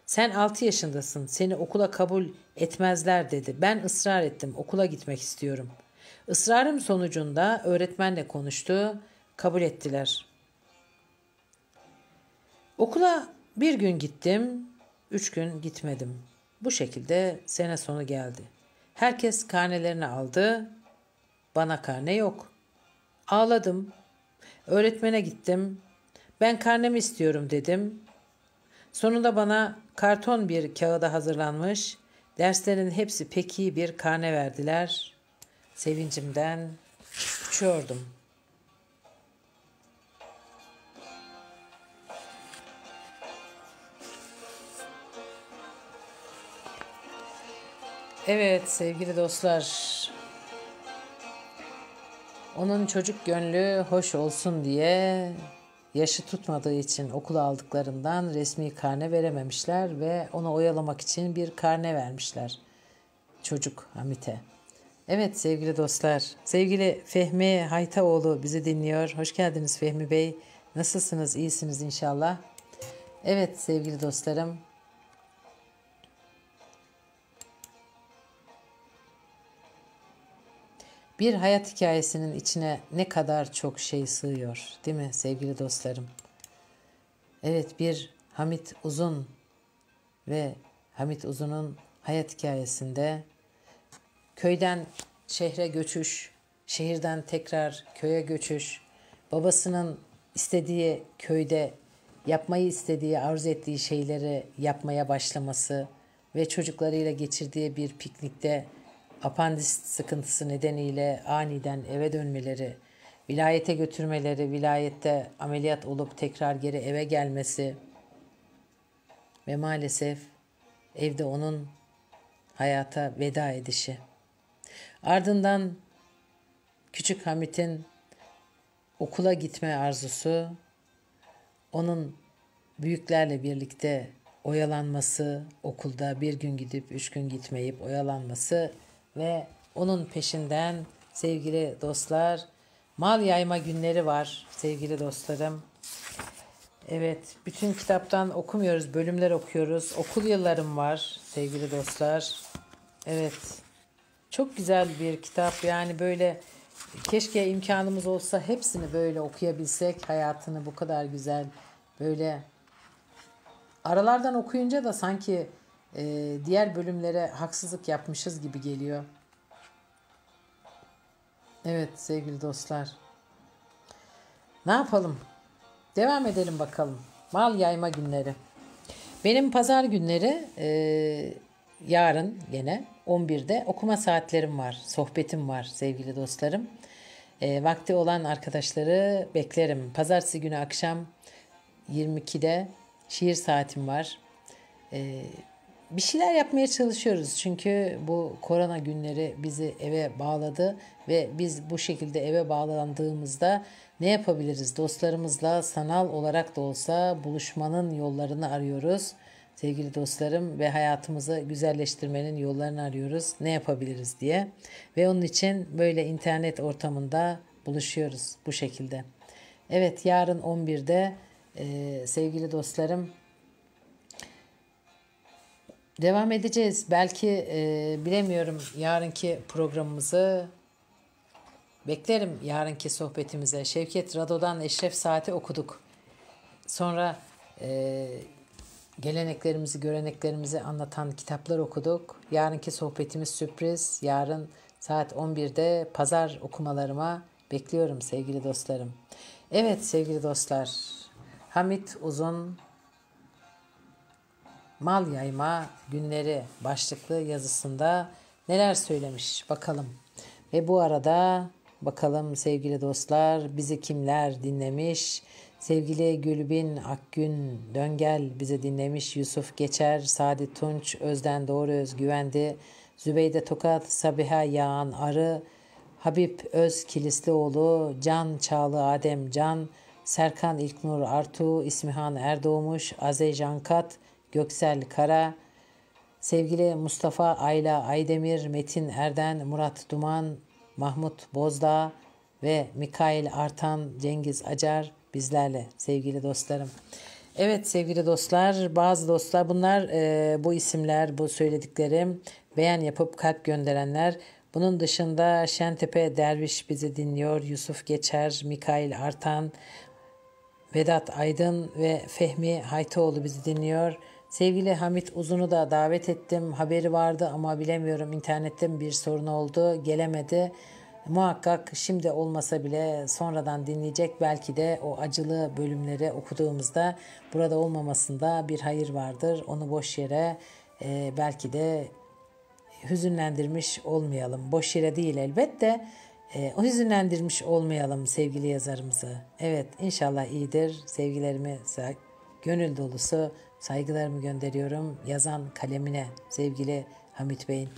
Sen 6 yaşındasın, seni okula kabul etmezler dedi. Ben ısrar ettim, okula gitmek istiyorum.'' Israrım sonucunda öğretmenle konuştu, kabul ettiler. Okula bir gün gittim, üç gün gitmedim. Bu şekilde sene sonu geldi. Herkes karnelerini aldı, bana karne yok. Ağladım. Öğretmene gittim. Ben karnemi istiyorum dedim. Sonunda bana karton bir kağıda hazırlanmış, derslerin hepsi pek iyi bir karne verdiler Sevincimden uçuyordum. Evet sevgili dostlar. Onun çocuk gönlü hoş olsun diye yaşı tutmadığı için okula aldıklarından resmi karne verememişler ve onu oyalamak için bir karne vermişler. Çocuk Hamit'e. Evet sevgili dostlar, sevgili Fehmi Haytaoğlu bizi dinliyor. Hoş geldiniz Fehmi Bey. Nasılsınız? İyisiniz inşallah. Evet sevgili dostlarım. Bir hayat hikayesinin içine ne kadar çok şey sığıyor, değil mi sevgili dostlarım? Evet bir Hamit Uzun ve Hamit Uzun'un hayat hikayesinde köyden şehre göçüş, şehirden tekrar köye göçüş, babasının istediği köyde yapmayı istediği, arzu ettiği şeyleri yapmaya başlaması ve çocuklarıyla geçirdiği bir piknikte apandis sıkıntısı nedeniyle aniden eve dönmeleri, vilayete götürmeleri, vilayette ameliyat olup tekrar geri eve gelmesi ve maalesef evde onun hayata veda edişi. Ardından küçük Hamit'in okula gitme arzusu, onun büyüklerle birlikte oyalanması, okulda bir gün gidip üç gün gitmeyip oyalanması ve onun peşinden sevgili dostlar mal yayma günleri var sevgili dostlarım. Evet, bütün kitaptan okumuyoruz, bölümler okuyoruz. Okul yıllarım var sevgili dostlar. Evet. Çok güzel bir kitap yani böyle keşke imkanımız olsa hepsini böyle okuyabilsek hayatını bu kadar güzel böyle aralardan okuyunca da sanki e, diğer bölümlere haksızlık yapmışız gibi geliyor. Evet sevgili dostlar. Ne yapalım? Devam edelim bakalım. Mal yayma günleri. Benim pazar günleri e, yarın gene 11'de okuma saatlerim var, sohbetim var sevgili dostlarım. E, vakti olan arkadaşları beklerim. Pazartesi günü akşam 22'de şiir saatim var. E, bir şeyler yapmaya çalışıyoruz çünkü bu korona günleri bizi eve bağladı ve biz bu şekilde eve bağlandığımızda ne yapabiliriz? Dostlarımızla sanal olarak da olsa buluşmanın yollarını arıyoruz sevgili dostlarım ve hayatımızı güzelleştirmenin yollarını arıyoruz. Ne yapabiliriz diye. Ve onun için böyle internet ortamında buluşuyoruz bu şekilde. Evet yarın 11'de e, sevgili dostlarım devam edeceğiz. Belki e, bilemiyorum yarınki programımızı beklerim yarınki sohbetimize. Şevket Rado'dan Eşref Saati okuduk. Sonra e, geleneklerimizi, göreneklerimizi anlatan kitaplar okuduk. Yarınki sohbetimiz sürpriz. Yarın saat 11'de pazar okumalarıma bekliyorum sevgili dostlarım. Evet sevgili dostlar. Hamit Uzun Mal Yayma Günleri başlıklı yazısında neler söylemiş bakalım. Ve bu arada bakalım sevgili dostlar bizi kimler dinlemiş? Sevgili Gülbin Akgün Döngel bizi dinlemiş. Yusuf Geçer, Sadi Tunç, Özden Doğru Özgüvendi, Zübeyde Tokat, Sabiha Yağan Arı, Habib Öz Kilislioğlu, Can Çağlı Adem Can, Serkan İlknur Artu, İsmihan Erdoğmuş, Azey Jankat, Göksel Kara, sevgili Mustafa Ayla Aydemir, Metin Erden, Murat Duman, Mahmut Bozdağ ve Mikail Artan, Cengiz Acar, bizlerle sevgili dostlarım. Evet sevgili dostlar bazı dostlar bunlar e, bu isimler bu söylediklerim beğen yapıp kalp gönderenler. Bunun dışında Şentepe Derviş bizi dinliyor. Yusuf Geçer, Mikail Artan, Vedat Aydın ve Fehmi Haytoğlu bizi dinliyor. Sevgili Hamit Uzun'u da davet ettim. Haberi vardı ama bilemiyorum internetten bir sorun oldu. Gelemedi. Muhakkak şimdi olmasa bile sonradan dinleyecek belki de o acılı bölümleri okuduğumuzda burada olmamasında bir hayır vardır. Onu boş yere e, belki de hüzünlendirmiş olmayalım. Boş yere değil elbette. E, o hüzünlendirmiş olmayalım sevgili yazarımızı. Evet inşallah iyidir. Sevgilerimi gönül dolusu saygılarımı gönderiyorum. Yazan kalemine sevgili Hamit Bey'in.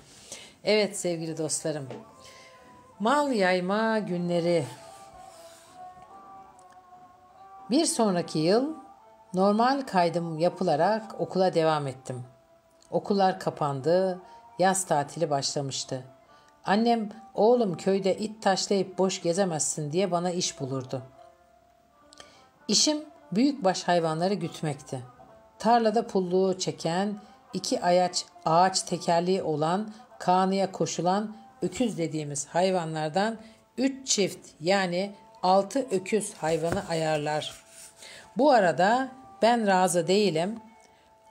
Evet sevgili dostlarım Mal yayma günleri. Bir sonraki yıl normal kaydım yapılarak okula devam ettim. Okullar kapandı, yaz tatili başlamıştı. Annem oğlum köyde it taşlayıp boş gezemezsin diye bana iş bulurdu. İşim büyükbaş hayvanları gütmekti. Tarlada pulluğu çeken, iki ayaç ağaç tekerliği olan, kanıya koşulan öküz dediğimiz hayvanlardan 3 çift yani 6 öküz hayvanı ayarlar. Bu arada ben razı değilim.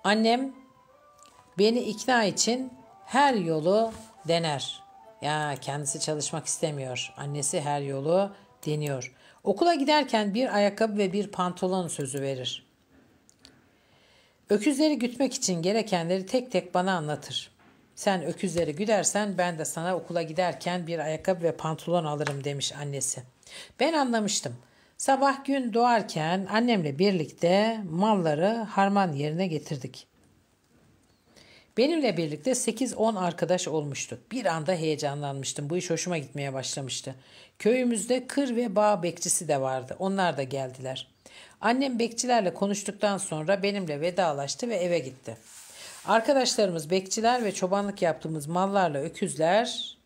Annem beni ikna için her yolu dener. Ya kendisi çalışmak istemiyor. Annesi her yolu deniyor. Okula giderken bir ayakkabı ve bir pantolon sözü verir. Öküzleri gütmek için gerekenleri tek tek bana anlatır. Sen öküzleri güdersen ben de sana okula giderken bir ayakkabı ve pantolon alırım demiş annesi. Ben anlamıştım. Sabah gün doğarken annemle birlikte malları harman yerine getirdik. Benimle birlikte 8-10 arkadaş olmuştuk. Bir anda heyecanlanmıştım. Bu iş hoşuma gitmeye başlamıştı. Köyümüzde kır ve bağ bekçisi de vardı. Onlar da geldiler. Annem bekçilerle konuştuktan sonra benimle vedalaştı ve eve gitti.'' Arkadaşlarımız bekçiler ve çobanlık yaptığımız mallarla öküzler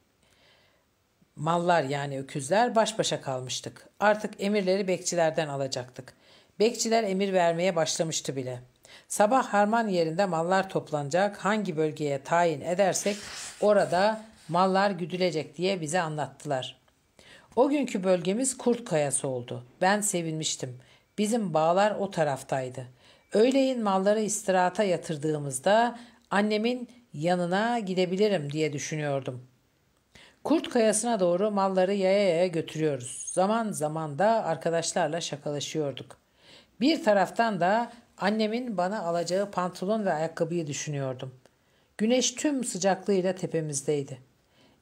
mallar yani öküzler baş başa kalmıştık. Artık emirleri bekçilerden alacaktık. Bekçiler emir vermeye başlamıştı bile. Sabah harman yerinde mallar toplanacak. Hangi bölgeye tayin edersek orada mallar güdülecek diye bize anlattılar. O günkü bölgemiz Kurt Kayası oldu. Ben sevinmiştim. Bizim bağlar o taraftaydı. Öğleyin malları istirahata yatırdığımızda annemin yanına gidebilirim diye düşünüyordum. Kurt kayasına doğru malları yaya yaya götürüyoruz. Zaman zaman da arkadaşlarla şakalaşıyorduk. Bir taraftan da annemin bana alacağı pantolon ve ayakkabıyı düşünüyordum. Güneş tüm sıcaklığıyla tepemizdeydi.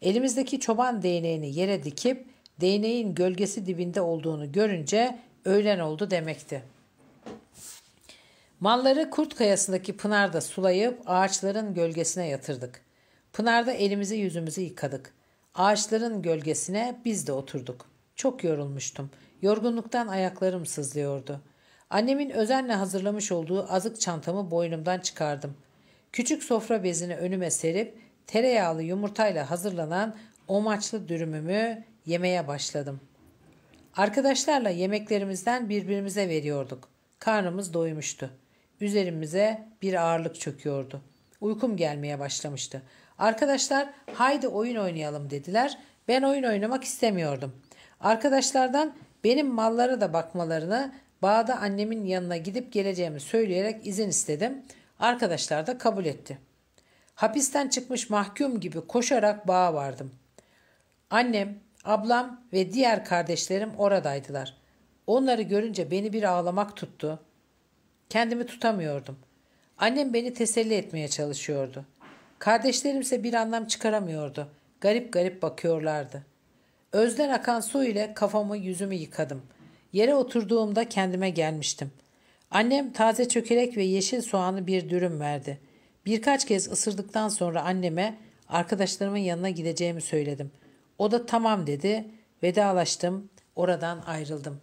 Elimizdeki çoban değneğini yere dikip değneğin gölgesi dibinde olduğunu görünce öğlen oldu demekti.'' Malları kurt kayasındaki pınarda sulayıp ağaçların gölgesine yatırdık. Pınarda elimizi yüzümüzü yıkadık. Ağaçların gölgesine biz de oturduk. Çok yorulmuştum. Yorgunluktan ayaklarım sızlıyordu. Annemin özenle hazırlamış olduğu azık çantamı boynumdan çıkardım. Küçük sofra bezini önüme serip tereyağlı yumurtayla hazırlanan omaçlı dürümümü yemeye başladım. Arkadaşlarla yemeklerimizden birbirimize veriyorduk. Karnımız doymuştu. Üzerimize bir ağırlık çöküyordu. Uykum gelmeye başlamıştı. Arkadaşlar haydi oyun oynayalım dediler. Ben oyun oynamak istemiyordum. Arkadaşlardan benim mallara da bakmalarını bağda annemin yanına gidip geleceğimi söyleyerek izin istedim. Arkadaşlar da kabul etti. Hapisten çıkmış mahkum gibi koşarak bağa vardım. Annem, ablam ve diğer kardeşlerim oradaydılar. Onları görünce beni bir ağlamak tuttu. Kendimi tutamıyordum. Annem beni teselli etmeye çalışıyordu. Kardeşlerimse bir anlam çıkaramıyordu. Garip garip bakıyorlardı. Özden akan su ile kafamı yüzümü yıkadım. Yere oturduğumda kendime gelmiştim. Annem taze çökelek ve yeşil soğanı bir dürüm verdi. Birkaç kez ısırdıktan sonra anneme arkadaşlarımın yanına gideceğimi söyledim. O da tamam dedi. Vedalaştım. Oradan ayrıldım.''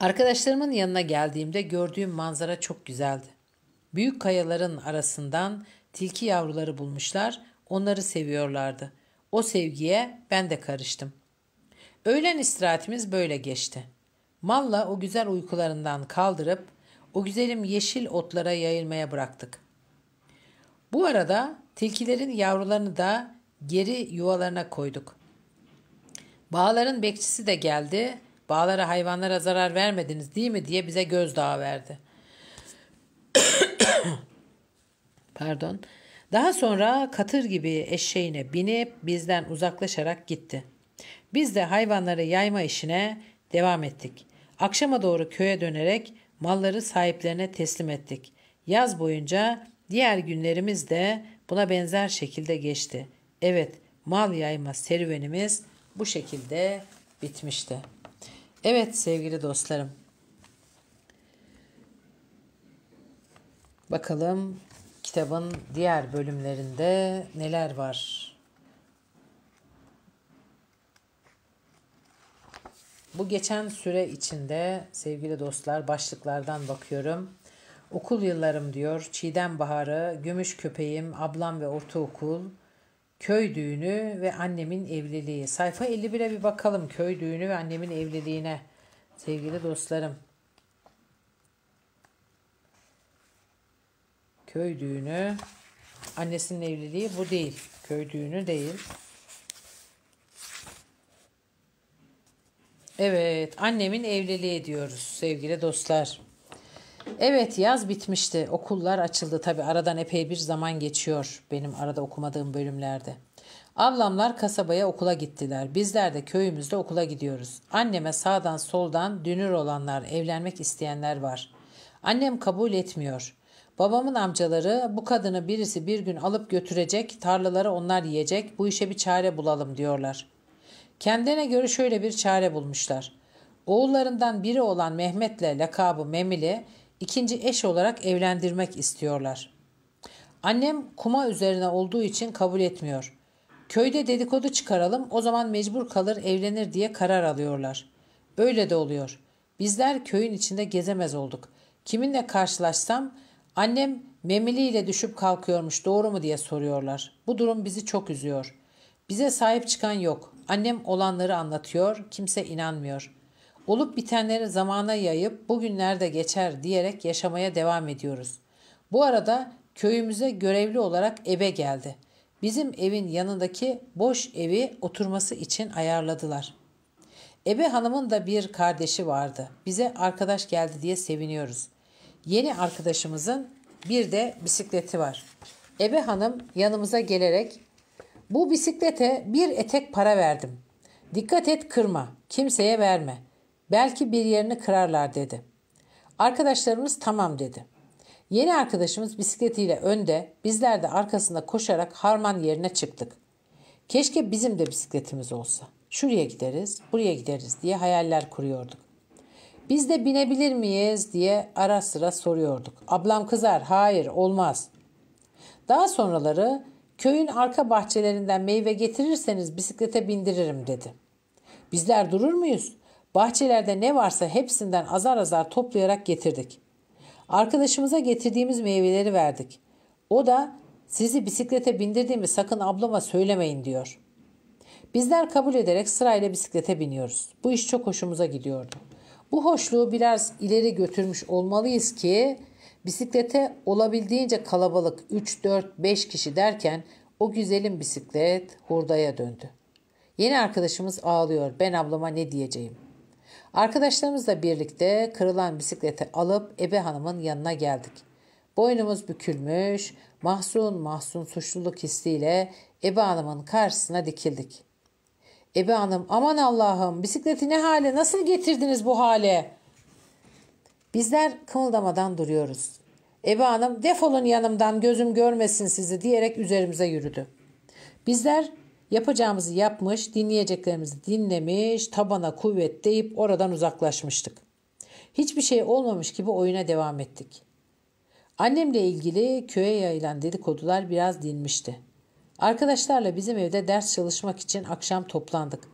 Arkadaşlarımın yanına geldiğimde gördüğüm manzara çok güzeldi. Büyük kayaların arasından tilki yavruları bulmuşlar, onları seviyorlardı. O sevgiye ben de karıştım. Öğlen istirahatimiz böyle geçti. Malla o güzel uykularından kaldırıp o güzelim yeşil otlara yayılmaya bıraktık. Bu arada tilkilerin yavrularını da geri yuvalarına koyduk. Bağların bekçisi de geldi bağlara hayvanlara zarar vermediniz değil mi diye bize gözdağı verdi. *coughs* Pardon. Daha sonra katır gibi eşeğine binip bizden uzaklaşarak gitti. Biz de hayvanları yayma işine devam ettik. Akşama doğru köye dönerek malları sahiplerine teslim ettik. Yaz boyunca diğer günlerimiz de buna benzer şekilde geçti. Evet, mal yayma serüvenimiz bu şekilde bitmişti. Evet sevgili dostlarım. Bakalım kitabın diğer bölümlerinde neler var? Bu geçen süre içinde sevgili dostlar başlıklardan bakıyorum. Okul yıllarım diyor. Çiğdem Baharı, Gümüş Köpeğim, Ablam ve Ortaokul. Köy düğünü ve annemin evliliği. Sayfa 51'e bir bakalım. Köy düğünü ve annemin evliliğine. Sevgili dostlarım. Köy düğünü. Annesinin evliliği bu değil. Köy düğünü değil. Evet, annemin evliliği diyoruz sevgili dostlar. Evet yaz bitmişti. Okullar açıldı. Tabi aradan epey bir zaman geçiyor benim arada okumadığım bölümlerde. Ablamlar kasabaya okula gittiler. Bizler de köyümüzde okula gidiyoruz. Anneme sağdan soldan dünür olanlar, evlenmek isteyenler var. Annem kabul etmiyor. Babamın amcaları bu kadını birisi bir gün alıp götürecek, tarlaları onlar yiyecek, bu işe bir çare bulalım diyorlar. Kendine göre şöyle bir çare bulmuşlar. Oğullarından biri olan Mehmet'le lakabı Memili ikinci eş olarak evlendirmek istiyorlar. Annem kuma üzerine olduğu için kabul etmiyor. Köyde dedikodu çıkaralım o zaman mecbur kalır evlenir diye karar alıyorlar. Öyle de oluyor. Bizler köyün içinde gezemez olduk. Kiminle karşılaşsam annem memeliyle düşüp kalkıyormuş doğru mu diye soruyorlar. Bu durum bizi çok üzüyor. Bize sahip çıkan yok. Annem olanları anlatıyor, kimse inanmıyor. Olup bitenleri zamana yayıp bugünlerde geçer diyerek yaşamaya devam ediyoruz. Bu arada köyümüze görevli olarak ebe geldi. Bizim evin yanındaki boş evi oturması için ayarladılar. Ebe Hanım'ın da bir kardeşi vardı. Bize arkadaş geldi diye seviniyoruz. Yeni arkadaşımızın bir de bisikleti var. Ebe Hanım yanımıza gelerek bu bisiklete bir etek para verdim. Dikkat et kırma, kimseye verme.'' Belki bir yerini kırarlar dedi. Arkadaşlarımız tamam dedi. Yeni arkadaşımız bisikletiyle önde, bizler de arkasında koşarak harman yerine çıktık. Keşke bizim de bisikletimiz olsa. Şuraya gideriz, buraya gideriz diye hayaller kuruyorduk. Biz de binebilir miyiz diye ara sıra soruyorduk. Ablam kızar, hayır olmaz. Daha sonraları köyün arka bahçelerinden meyve getirirseniz bisiklete bindiririm dedi. Bizler durur muyuz? Bahçelerde ne varsa hepsinden azar azar toplayarak getirdik. Arkadaşımıza getirdiğimiz meyveleri verdik. O da sizi bisiklete bindirdiğimi sakın ablama söylemeyin diyor. Bizler kabul ederek sırayla bisiklete biniyoruz. Bu iş çok hoşumuza gidiyordu. Bu hoşluğu biraz ileri götürmüş olmalıyız ki bisiklete olabildiğince kalabalık 3, 4, 5 kişi derken o güzelim bisiklet hurdaya döndü. Yeni arkadaşımız ağlıyor. Ben ablama ne diyeceğim?'' Arkadaşlarımızla birlikte kırılan bisikleti alıp Ebe Hanım'ın yanına geldik. Boynumuz bükülmüş, mahzun mahzun suçluluk hissiyle Ebe Hanım'ın karşısına dikildik. Ebe Hanım aman Allah'ım bisikleti ne hale nasıl getirdiniz bu hale? Bizler kımıldamadan duruyoruz. Ebe Hanım defolun yanımdan gözüm görmesin sizi diyerek üzerimize yürüdü. Bizler Yapacağımızı yapmış, dinleyeceklerimizi dinlemiş, tabana kuvvet deyip oradan uzaklaşmıştık. Hiçbir şey olmamış gibi oyuna devam ettik. Annemle ilgili köye yayılan dedikodular biraz dinmişti. Arkadaşlarla bizim evde ders çalışmak için akşam toplandık.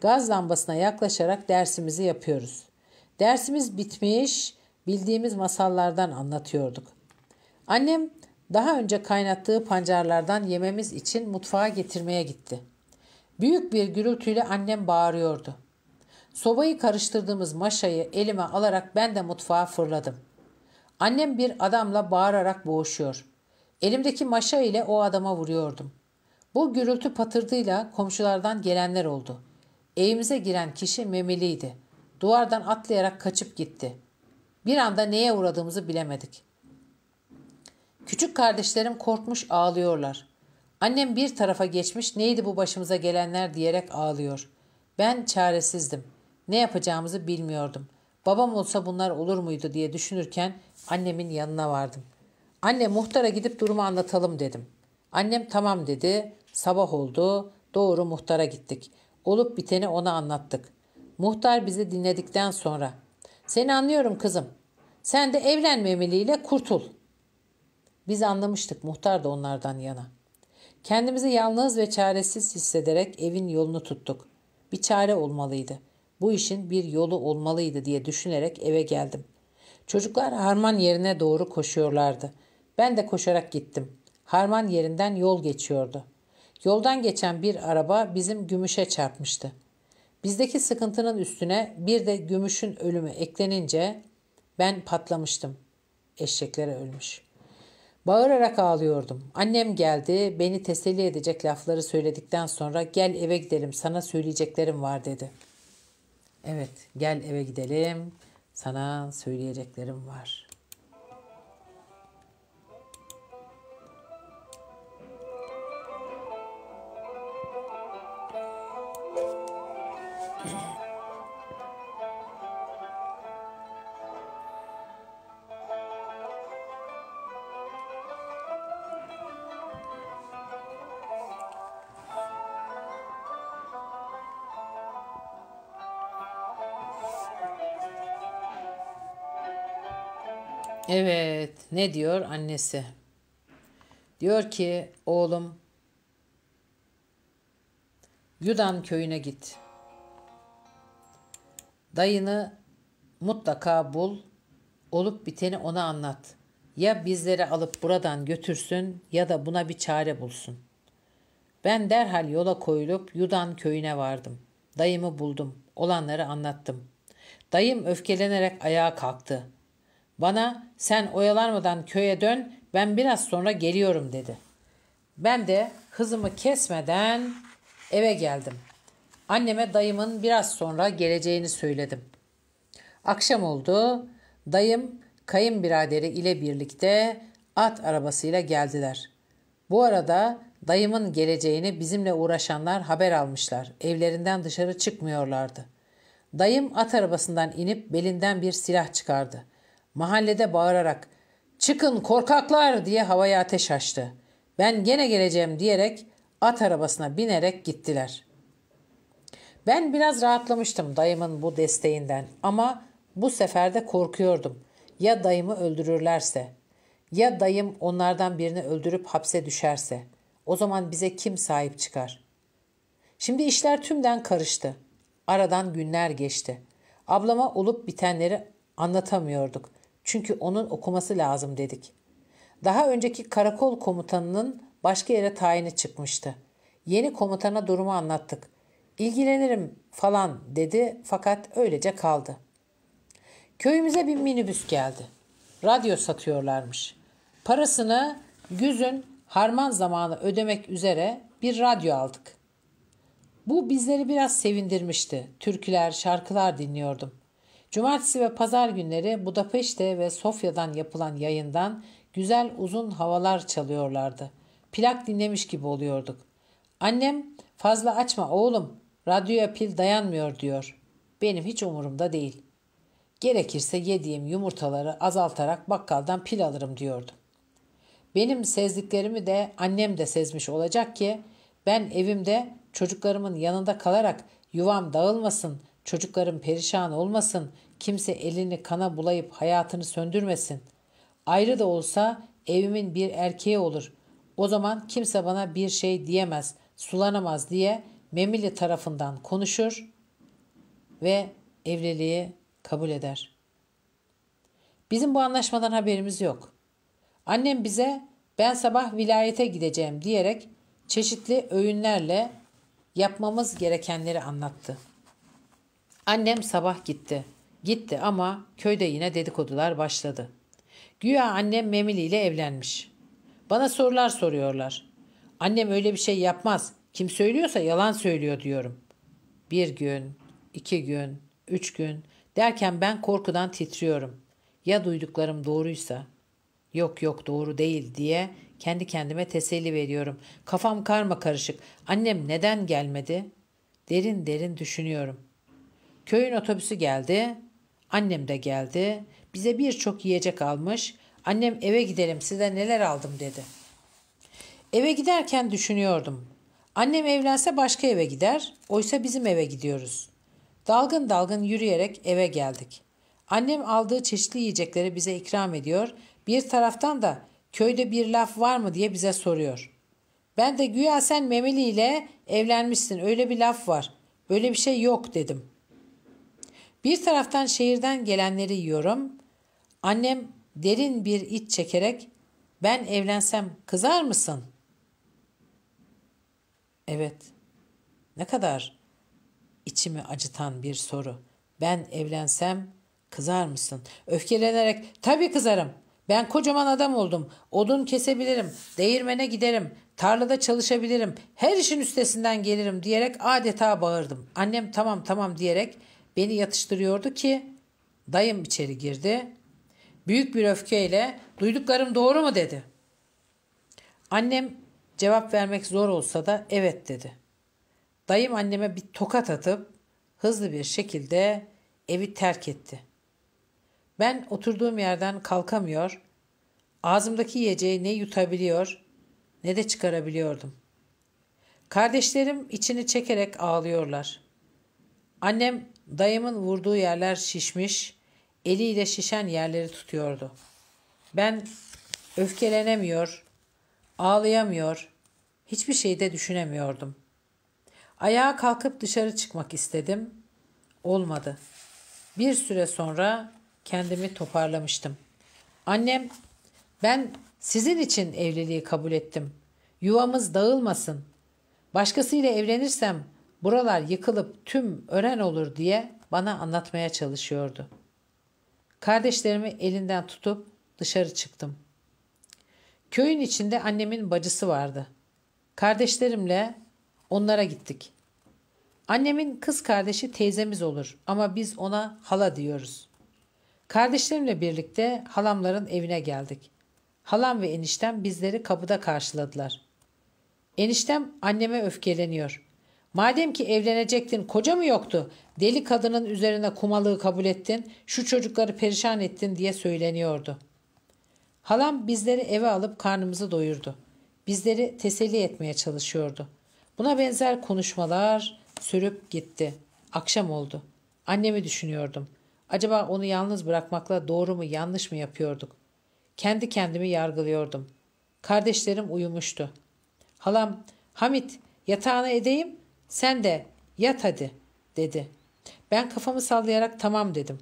Gaz lambasına yaklaşarak dersimizi yapıyoruz. Dersimiz bitmiş, bildiğimiz masallardan anlatıyorduk. Annem daha önce kaynattığı pancarlardan yememiz için mutfağa getirmeye gitti. Büyük bir gürültüyle annem bağırıyordu. Sobayı karıştırdığımız maşayı elime alarak ben de mutfağa fırladım. Annem bir adamla bağırarak boğuşuyor. Elimdeki maşa ile o adama vuruyordum. Bu gürültü patırdığıyla komşulardan gelenler oldu. Evimize giren kişi memeliydi. Duvardan atlayarak kaçıp gitti. Bir anda neye uğradığımızı bilemedik.'' Küçük kardeşlerim korkmuş ağlıyorlar. Annem bir tarafa geçmiş neydi bu başımıza gelenler diyerek ağlıyor. Ben çaresizdim. Ne yapacağımızı bilmiyordum. Babam olsa bunlar olur muydu diye düşünürken annemin yanına vardım. Anne muhtara gidip durumu anlatalım dedim. Annem tamam dedi. Sabah oldu. Doğru muhtara gittik. Olup biteni ona anlattık. Muhtar bizi dinledikten sonra. Seni anlıyorum kızım. Sen de evlenmemeliyle kurtul. Biz anlamıştık muhtar da onlardan yana. Kendimizi yalnız ve çaresiz hissederek evin yolunu tuttuk. Bir çare olmalıydı. Bu işin bir yolu olmalıydı diye düşünerek eve geldim. Çocuklar harman yerine doğru koşuyorlardı. Ben de koşarak gittim. Harman yerinden yol geçiyordu. Yoldan geçen bir araba bizim gümüşe çarpmıştı. Bizdeki sıkıntının üstüne bir de gümüşün ölümü eklenince ben patlamıştım. Eşeklere ölmüş.'' Bağırarak ağlıyordum. Annem geldi, beni teselli edecek lafları söyledikten sonra gel eve gidelim, sana söyleyeceklerim var dedi. Evet, gel eve gidelim, sana söyleyeceklerim var.'' Evet, ne diyor annesi? Diyor ki oğlum Yudan köyüne git. Dayını mutlaka bul, olup biteni ona anlat. Ya bizleri alıp buradan götürsün ya da buna bir çare bulsun. Ben derhal yola koyulup Yudan köyüne vardım. Dayımı buldum, olanları anlattım. Dayım öfkelenerek ayağa kalktı. Bana sen oyalanmadan köye dön ben biraz sonra geliyorum dedi. Ben de hızımı kesmeden eve geldim. Anneme dayımın biraz sonra geleceğini söyledim. Akşam oldu. Dayım kayınbiraderi ile birlikte at arabasıyla geldiler. Bu arada dayımın geleceğini bizimle uğraşanlar haber almışlar. Evlerinden dışarı çıkmıyorlardı. Dayım at arabasından inip belinden bir silah çıkardı. Mahallede bağırarak çıkın korkaklar diye havaya ateş açtı. Ben gene geleceğim diyerek at arabasına binerek gittiler. Ben biraz rahatlamıştım dayımın bu desteğinden ama bu sefer de korkuyordum. Ya dayımı öldürürlerse? Ya dayım onlardan birini öldürüp hapse düşerse? O zaman bize kim sahip çıkar? Şimdi işler tümden karıştı. Aradan günler geçti. Ablama olup bitenleri anlatamıyorduk. Çünkü onun okuması lazım dedik. Daha önceki karakol komutanının başka yere tayini çıkmıştı. Yeni komutana durumu anlattık. İlgilenirim falan dedi fakat öylece kaldı. Köyümüze bir minibüs geldi. Radyo satıyorlarmış. Parasını güzün harman zamanı ödemek üzere bir radyo aldık. Bu bizleri biraz sevindirmişti. Türküler, şarkılar dinliyordum. Cumartesi ve pazar günleri Budapeşte ve Sofya'dan yapılan yayından güzel uzun havalar çalıyorlardı. Plak dinlemiş gibi oluyorduk. Annem fazla açma oğlum radyoya pil dayanmıyor diyor. Benim hiç umurumda değil. Gerekirse yediğim yumurtaları azaltarak bakkaldan pil alırım diyordu. Benim sezdiklerimi de annem de sezmiş olacak ki ben evimde çocuklarımın yanında kalarak yuvam dağılmasın, çocuklarım perişan olmasın, Kimse elini kana bulayıp hayatını söndürmesin. Ayrı da olsa evimin bir erkeği olur. O zaman kimse bana bir şey diyemez, sulanamaz diye Memili tarafından konuşur ve evliliği kabul eder. Bizim bu anlaşmadan haberimiz yok. Annem bize ben sabah vilayete gideceğim diyerek çeşitli öğünlerle yapmamız gerekenleri anlattı. Annem sabah gitti. Gitti ama köyde yine dedikodular başladı. Güya annem Memili ile evlenmiş. Bana sorular soruyorlar. Annem öyle bir şey yapmaz. Kim söylüyorsa yalan söylüyor diyorum. Bir gün, iki gün, üç gün derken ben korkudan titriyorum. Ya duyduklarım doğruysa? Yok yok doğru değil diye kendi kendime teselli veriyorum. Kafam karma karışık. Annem neden gelmedi? Derin derin düşünüyorum. Köyün otobüsü geldi. Annem de geldi. Bize birçok yiyecek almış. Annem eve gidelim size neler aldım dedi. Eve giderken düşünüyordum. Annem evlense başka eve gider. Oysa bizim eve gidiyoruz. Dalgın dalgın yürüyerek eve geldik. Annem aldığı çeşitli yiyecekleri bize ikram ediyor. Bir taraftan da köyde bir laf var mı diye bize soruyor. Ben de güya sen Memeli ile evlenmişsin öyle bir laf var. Böyle bir şey yok dedim.'' Bir taraftan şehirden gelenleri yiyorum. Annem derin bir iç çekerek ben evlensem kızar mısın? Evet. Ne kadar içimi acıtan bir soru. Ben evlensem kızar mısın? Öfkelenerek tabii kızarım. Ben kocaman adam oldum. Odun kesebilirim, değirmene giderim, tarlada çalışabilirim, her işin üstesinden gelirim diyerek adeta bağırdım. Annem tamam tamam diyerek beni yatıştırıyordu ki dayım içeri girdi. Büyük bir öfkeyle duyduklarım doğru mu dedi. Annem cevap vermek zor olsa da evet dedi. Dayım anneme bir tokat atıp hızlı bir şekilde evi terk etti. Ben oturduğum yerden kalkamıyor, ağzımdaki yiyeceği ne yutabiliyor ne de çıkarabiliyordum. Kardeşlerim içini çekerek ağlıyorlar. Annem Dayımın vurduğu yerler şişmiş, eliyle şişen yerleri tutuyordu. Ben öfkelenemiyor, ağlayamıyor, hiçbir şey de düşünemiyordum. Ayağa kalkıp dışarı çıkmak istedim. Olmadı. Bir süre sonra kendimi toparlamıştım. Annem, ben sizin için evliliği kabul ettim. Yuvamız dağılmasın. Başkasıyla evlenirsem Buralar yıkılıp tüm ören olur diye bana anlatmaya çalışıyordu. Kardeşlerimi elinden tutup dışarı çıktım. Köyün içinde annemin bacısı vardı. Kardeşlerimle onlara gittik. Annemin kız kardeşi teyzemiz olur ama biz ona hala diyoruz. Kardeşlerimle birlikte halamların evine geldik. Halam ve eniştem bizleri kapıda karşıladılar. Eniştem anneme öfkeleniyor. Madem ki evlenecektin koca mı yoktu? Deli kadının üzerine kumalığı kabul ettin, şu çocukları perişan ettin diye söyleniyordu. Halam bizleri eve alıp karnımızı doyurdu. Bizleri teselli etmeye çalışıyordu. Buna benzer konuşmalar sürüp gitti. Akşam oldu. Annemi düşünüyordum. Acaba onu yalnız bırakmakla doğru mu yanlış mı yapıyorduk? Kendi kendimi yargılıyordum. Kardeşlerim uyumuştu. Halam, Hamit yatağına edeyim, sen de yat hadi dedi. Ben kafamı sallayarak tamam dedim.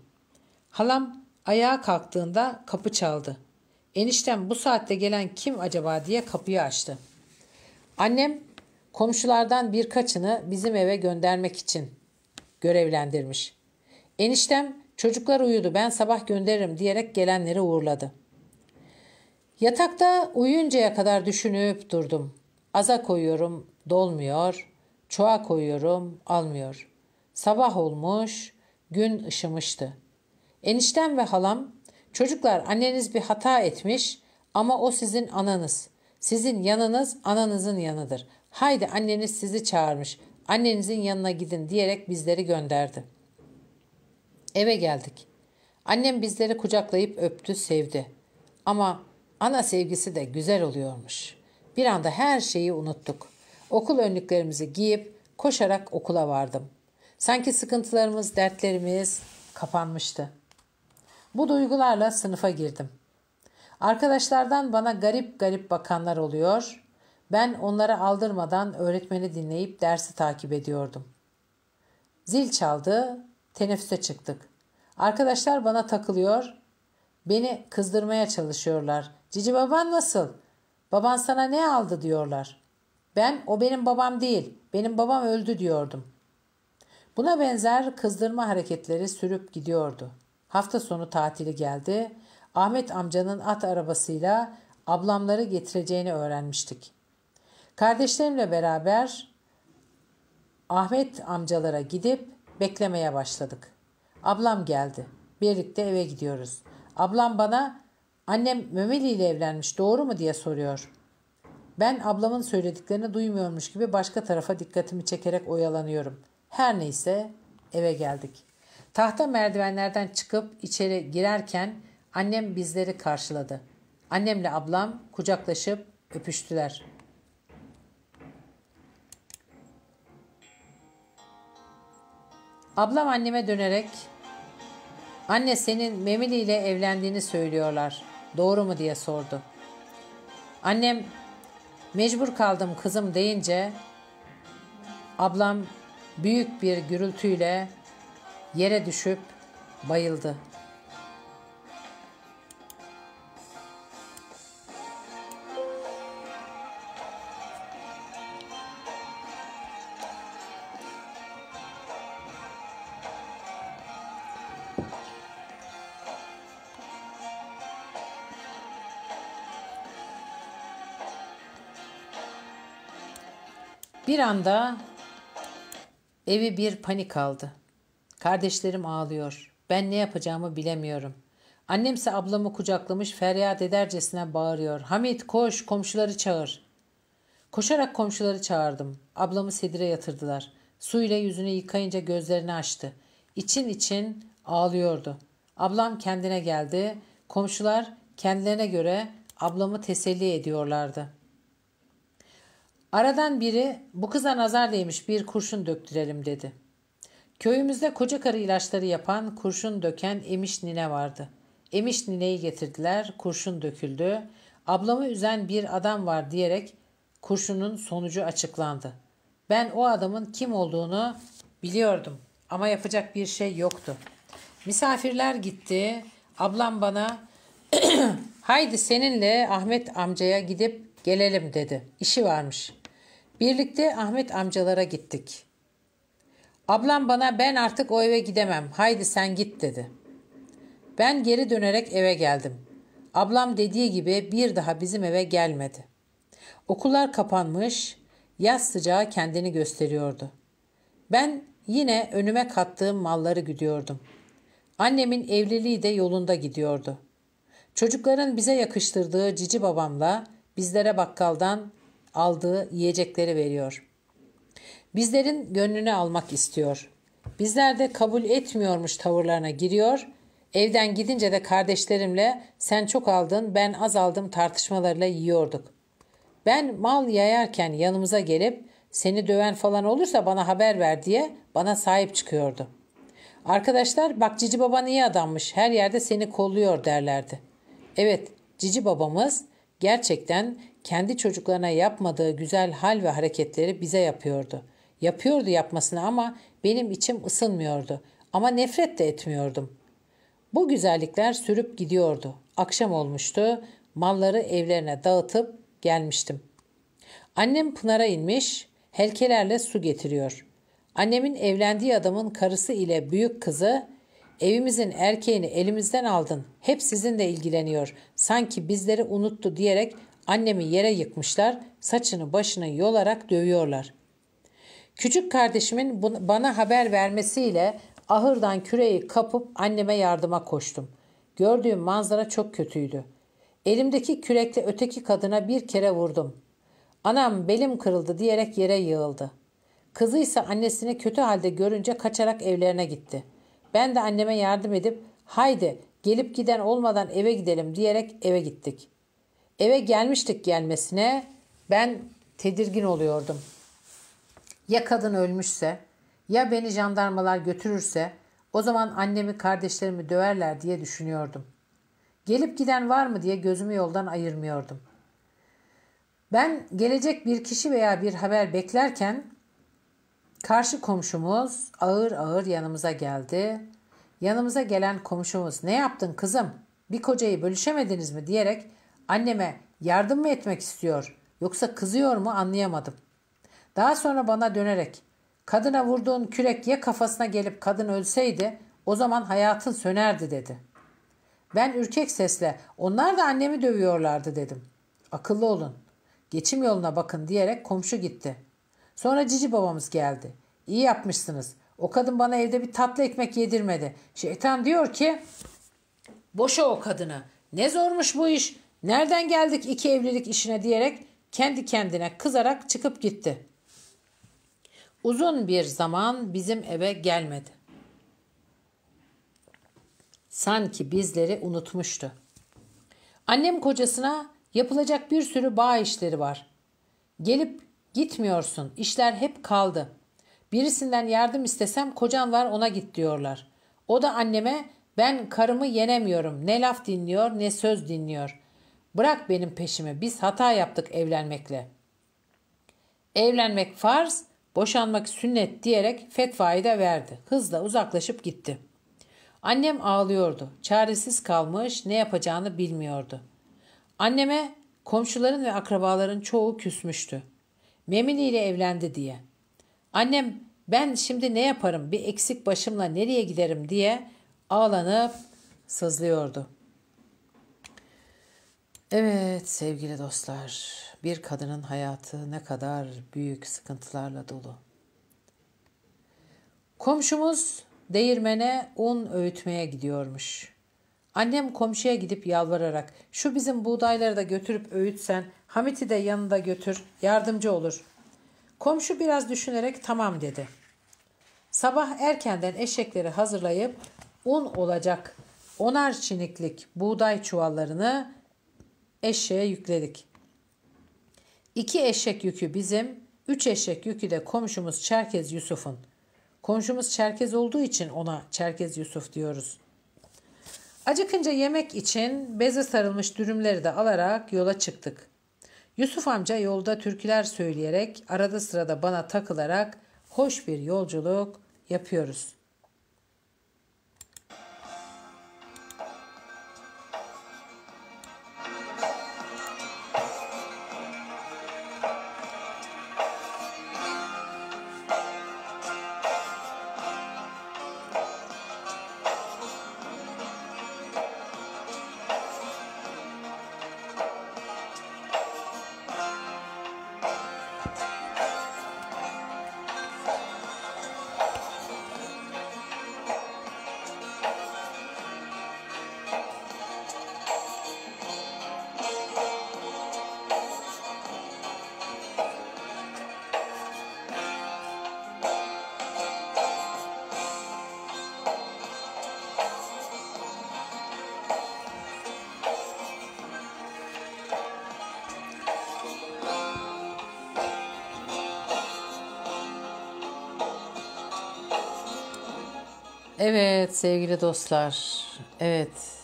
Halam ayağa kalktığında kapı çaldı. Eniştem bu saatte gelen kim acaba diye kapıyı açtı. Annem komşulardan birkaçını bizim eve göndermek için görevlendirmiş. Eniştem çocuklar uyudu ben sabah gönderirim diyerek gelenleri uğurladı. Yatakta uyuyuncaya kadar düşünüp durdum. Aza koyuyorum dolmuyor. Çoğa koyuyorum, almıyor. Sabah olmuş, gün ışımıştı. Eniştem ve halam, çocuklar anneniz bir hata etmiş ama o sizin ananız. Sizin yanınız ananızın yanıdır. Haydi anneniz sizi çağırmış. Annenizin yanına gidin diyerek bizleri gönderdi. Eve geldik. Annem bizleri kucaklayıp öptü, sevdi. Ama ana sevgisi de güzel oluyormuş. Bir anda her şeyi unuttuk. Okul önlüklerimizi giyip koşarak okula vardım. Sanki sıkıntılarımız, dertlerimiz kapanmıştı. Bu duygularla sınıfa girdim. Arkadaşlardan bana garip garip bakanlar oluyor. Ben onlara aldırmadan öğretmeni dinleyip dersi takip ediyordum. Zil çaldı, teneffüse çıktık. Arkadaşlar bana takılıyor, beni kızdırmaya çalışıyorlar. Cici baban nasıl? Baban sana ne aldı diyorlar. Ben o benim babam değil, benim babam öldü diyordum. Buna benzer kızdırma hareketleri sürüp gidiyordu. Hafta sonu tatili geldi. Ahmet amcanın at arabasıyla ablamları getireceğini öğrenmiştik. Kardeşlerimle beraber Ahmet amcalara gidip beklemeye başladık. Ablam geldi. Birlikte eve gidiyoruz. Ablam bana annem Memeli ile evlenmiş doğru mu diye soruyor. Ben ablamın söylediklerini duymuyormuş gibi başka tarafa dikkatimi çekerek oyalanıyorum. Her neyse eve geldik. Tahta merdivenlerden çıkıp içeri girerken annem bizleri karşıladı. Annemle ablam kucaklaşıp öpüştüler. Ablam anneme dönerek "Anne senin Memili ile evlendiğini söylüyorlar. Doğru mu?" diye sordu. Annem Mecbur kaldım kızım deyince ablam büyük bir gürültüyle yere düşüp bayıldı.'' Bir anda evi bir panik aldı. Kardeşlerim ağlıyor. Ben ne yapacağımı bilemiyorum. Annemse ablamı kucaklamış feryat edercesine bağırıyor. Hamit koş komşuları çağır. Koşarak komşuları çağırdım. Ablamı sedire yatırdılar. Su ile yüzünü yıkayınca gözlerini açtı. İçin için ağlıyordu. Ablam kendine geldi. Komşular kendilerine göre ablamı teselli ediyorlardı.'' Aradan biri bu kıza nazar değmiş bir kurşun döktürelim dedi. Köyümüzde koca karı ilaçları yapan, kurşun döken emiş nine vardı. Emiş nineyi getirdiler, kurşun döküldü. Ablamı üzen bir adam var diyerek kurşunun sonucu açıklandı. Ben o adamın kim olduğunu biliyordum ama yapacak bir şey yoktu. Misafirler gitti. Ablam bana *clears throat* haydi seninle Ahmet amcaya gidip gelelim dedi. İşi varmış. Birlikte Ahmet amcalara gittik. Ablam bana ben artık o eve gidemem. Haydi sen git dedi. Ben geri dönerek eve geldim. Ablam dediği gibi bir daha bizim eve gelmedi. Okullar kapanmış, yaz sıcağı kendini gösteriyordu. Ben yine önüme kattığım malları güdüyordum. Annemin evliliği de yolunda gidiyordu. Çocukların bize yakıştırdığı cici babamla bizlere bakkaldan aldığı yiyecekleri veriyor. Bizlerin gönlünü almak istiyor. Bizler de kabul etmiyormuş tavırlarına giriyor. Evden gidince de kardeşlerimle sen çok aldın ben az aldım tartışmalarıyla yiyorduk. Ben mal yayarken yanımıza gelip seni döven falan olursa bana haber ver diye bana sahip çıkıyordu. Arkadaşlar bak Cici baban iyi adammış her yerde seni kolluyor derlerdi. Evet Cici babamız gerçekten kendi çocuklarına yapmadığı güzel hal ve hareketleri bize yapıyordu. Yapıyordu yapmasını ama benim içim ısınmıyordu. Ama nefret de etmiyordum. Bu güzellikler sürüp gidiyordu. Akşam olmuştu. Malları evlerine dağıtıp gelmiştim. Annem Pınar'a inmiş, helkelerle su getiriyor. Annemin evlendiği adamın karısı ile büyük kızı evimizin erkeğini elimizden aldın, hep sizinle ilgileniyor, sanki bizleri unuttu diyerek Annemi yere yıkmışlar, saçını başını yolarak dövüyorlar. Küçük kardeşimin bana haber vermesiyle ahırdan küreyi kapıp anneme yardıma koştum. Gördüğüm manzara çok kötüydü. Elimdeki kürekle öteki kadına bir kere vurdum. Anam belim kırıldı diyerek yere yığıldı. Kızı ise annesini kötü halde görünce kaçarak evlerine gitti. Ben de anneme yardım edip haydi gelip giden olmadan eve gidelim diyerek eve gittik. Eve gelmiştik gelmesine ben tedirgin oluyordum. Ya kadın ölmüşse, ya beni jandarmalar götürürse o zaman annemi kardeşlerimi döverler diye düşünüyordum. Gelip giden var mı diye gözümü yoldan ayırmıyordum. Ben gelecek bir kişi veya bir haber beklerken karşı komşumuz ağır ağır yanımıza geldi. Yanımıza gelen komşumuz ne yaptın kızım? Bir kocayı bölüşemediniz mi diyerek Anneme yardım mı etmek istiyor yoksa kızıyor mu anlayamadım. Daha sonra bana dönerek kadına vurduğun kürek ya kafasına gelip kadın ölseydi o zaman hayatın sönerdi dedi. Ben ürkek sesle onlar da annemi dövüyorlardı dedim. Akıllı olun. Geçim yoluna bakın diyerek komşu gitti. Sonra cici babamız geldi. İyi yapmışsınız. O kadın bana evde bir tatlı ekmek yedirmedi. Şeytan diyor ki boşa o kadını. Ne zormuş bu iş. Nereden geldik iki evlilik işine diyerek kendi kendine kızarak çıkıp gitti. Uzun bir zaman bizim eve gelmedi. Sanki bizleri unutmuştu. Annem kocasına yapılacak bir sürü bağ işleri var. Gelip gitmiyorsun, işler hep kaldı. Birisinden yardım istesem kocan var ona git diyorlar. O da anneme ben karımı yenemiyorum. Ne laf dinliyor ne söz dinliyor. Bırak benim peşimi. Biz hata yaptık evlenmekle. Evlenmek farz, boşanmak sünnet diyerek fetvayı da verdi. Hızla uzaklaşıp gitti. Annem ağlıyordu. Çaresiz kalmış, ne yapacağını bilmiyordu. Anneme komşuların ve akrabaların çoğu küsmüştü. Memini ile evlendi diye. Annem ben şimdi ne yaparım bir eksik başımla nereye giderim diye ağlanıp sızlıyordu.'' Evet sevgili dostlar, bir kadının hayatı ne kadar büyük sıkıntılarla dolu. Komşumuz değirmene un öğütmeye gidiyormuş. Annem komşuya gidip yalvararak şu bizim buğdayları da götürüp öğütsen, Hamit'i de yanında götür, yardımcı olur. Komşu biraz düşünerek tamam dedi. Sabah erkenden eşekleri hazırlayıp un olacak onar çiniklik buğday çuvallarını eşeğe yükledik. İki eşek yükü bizim, üç eşek yükü de komşumuz Çerkez Yusuf'un. Komşumuz Çerkez olduğu için ona Çerkez Yusuf diyoruz. Acıkınca yemek için beze sarılmış dürümleri de alarak yola çıktık. Yusuf amca yolda türküler söyleyerek arada sırada bana takılarak hoş bir yolculuk yapıyoruz.'' Evet sevgili dostlar. Evet.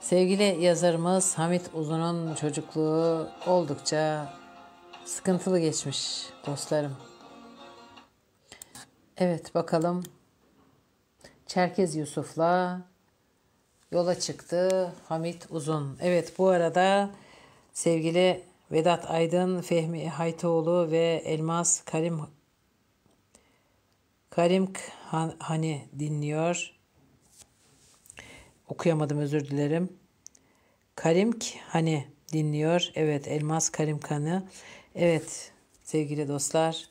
Sevgili yazarımız Hamit Uzun'un çocukluğu oldukça sıkıntılı geçmiş dostlarım. Evet bakalım. Çerkez Yusuf'la yola çıktı Hamit Uzun. Evet bu arada sevgili Vedat Aydın, Fehmi Haytoğlu ve Elmas Karim Karim Hani dinliyor. Okuyamadım özür dilerim. Karim Hani dinliyor. Evet Elmas Karim Kanı. Evet sevgili dostlar.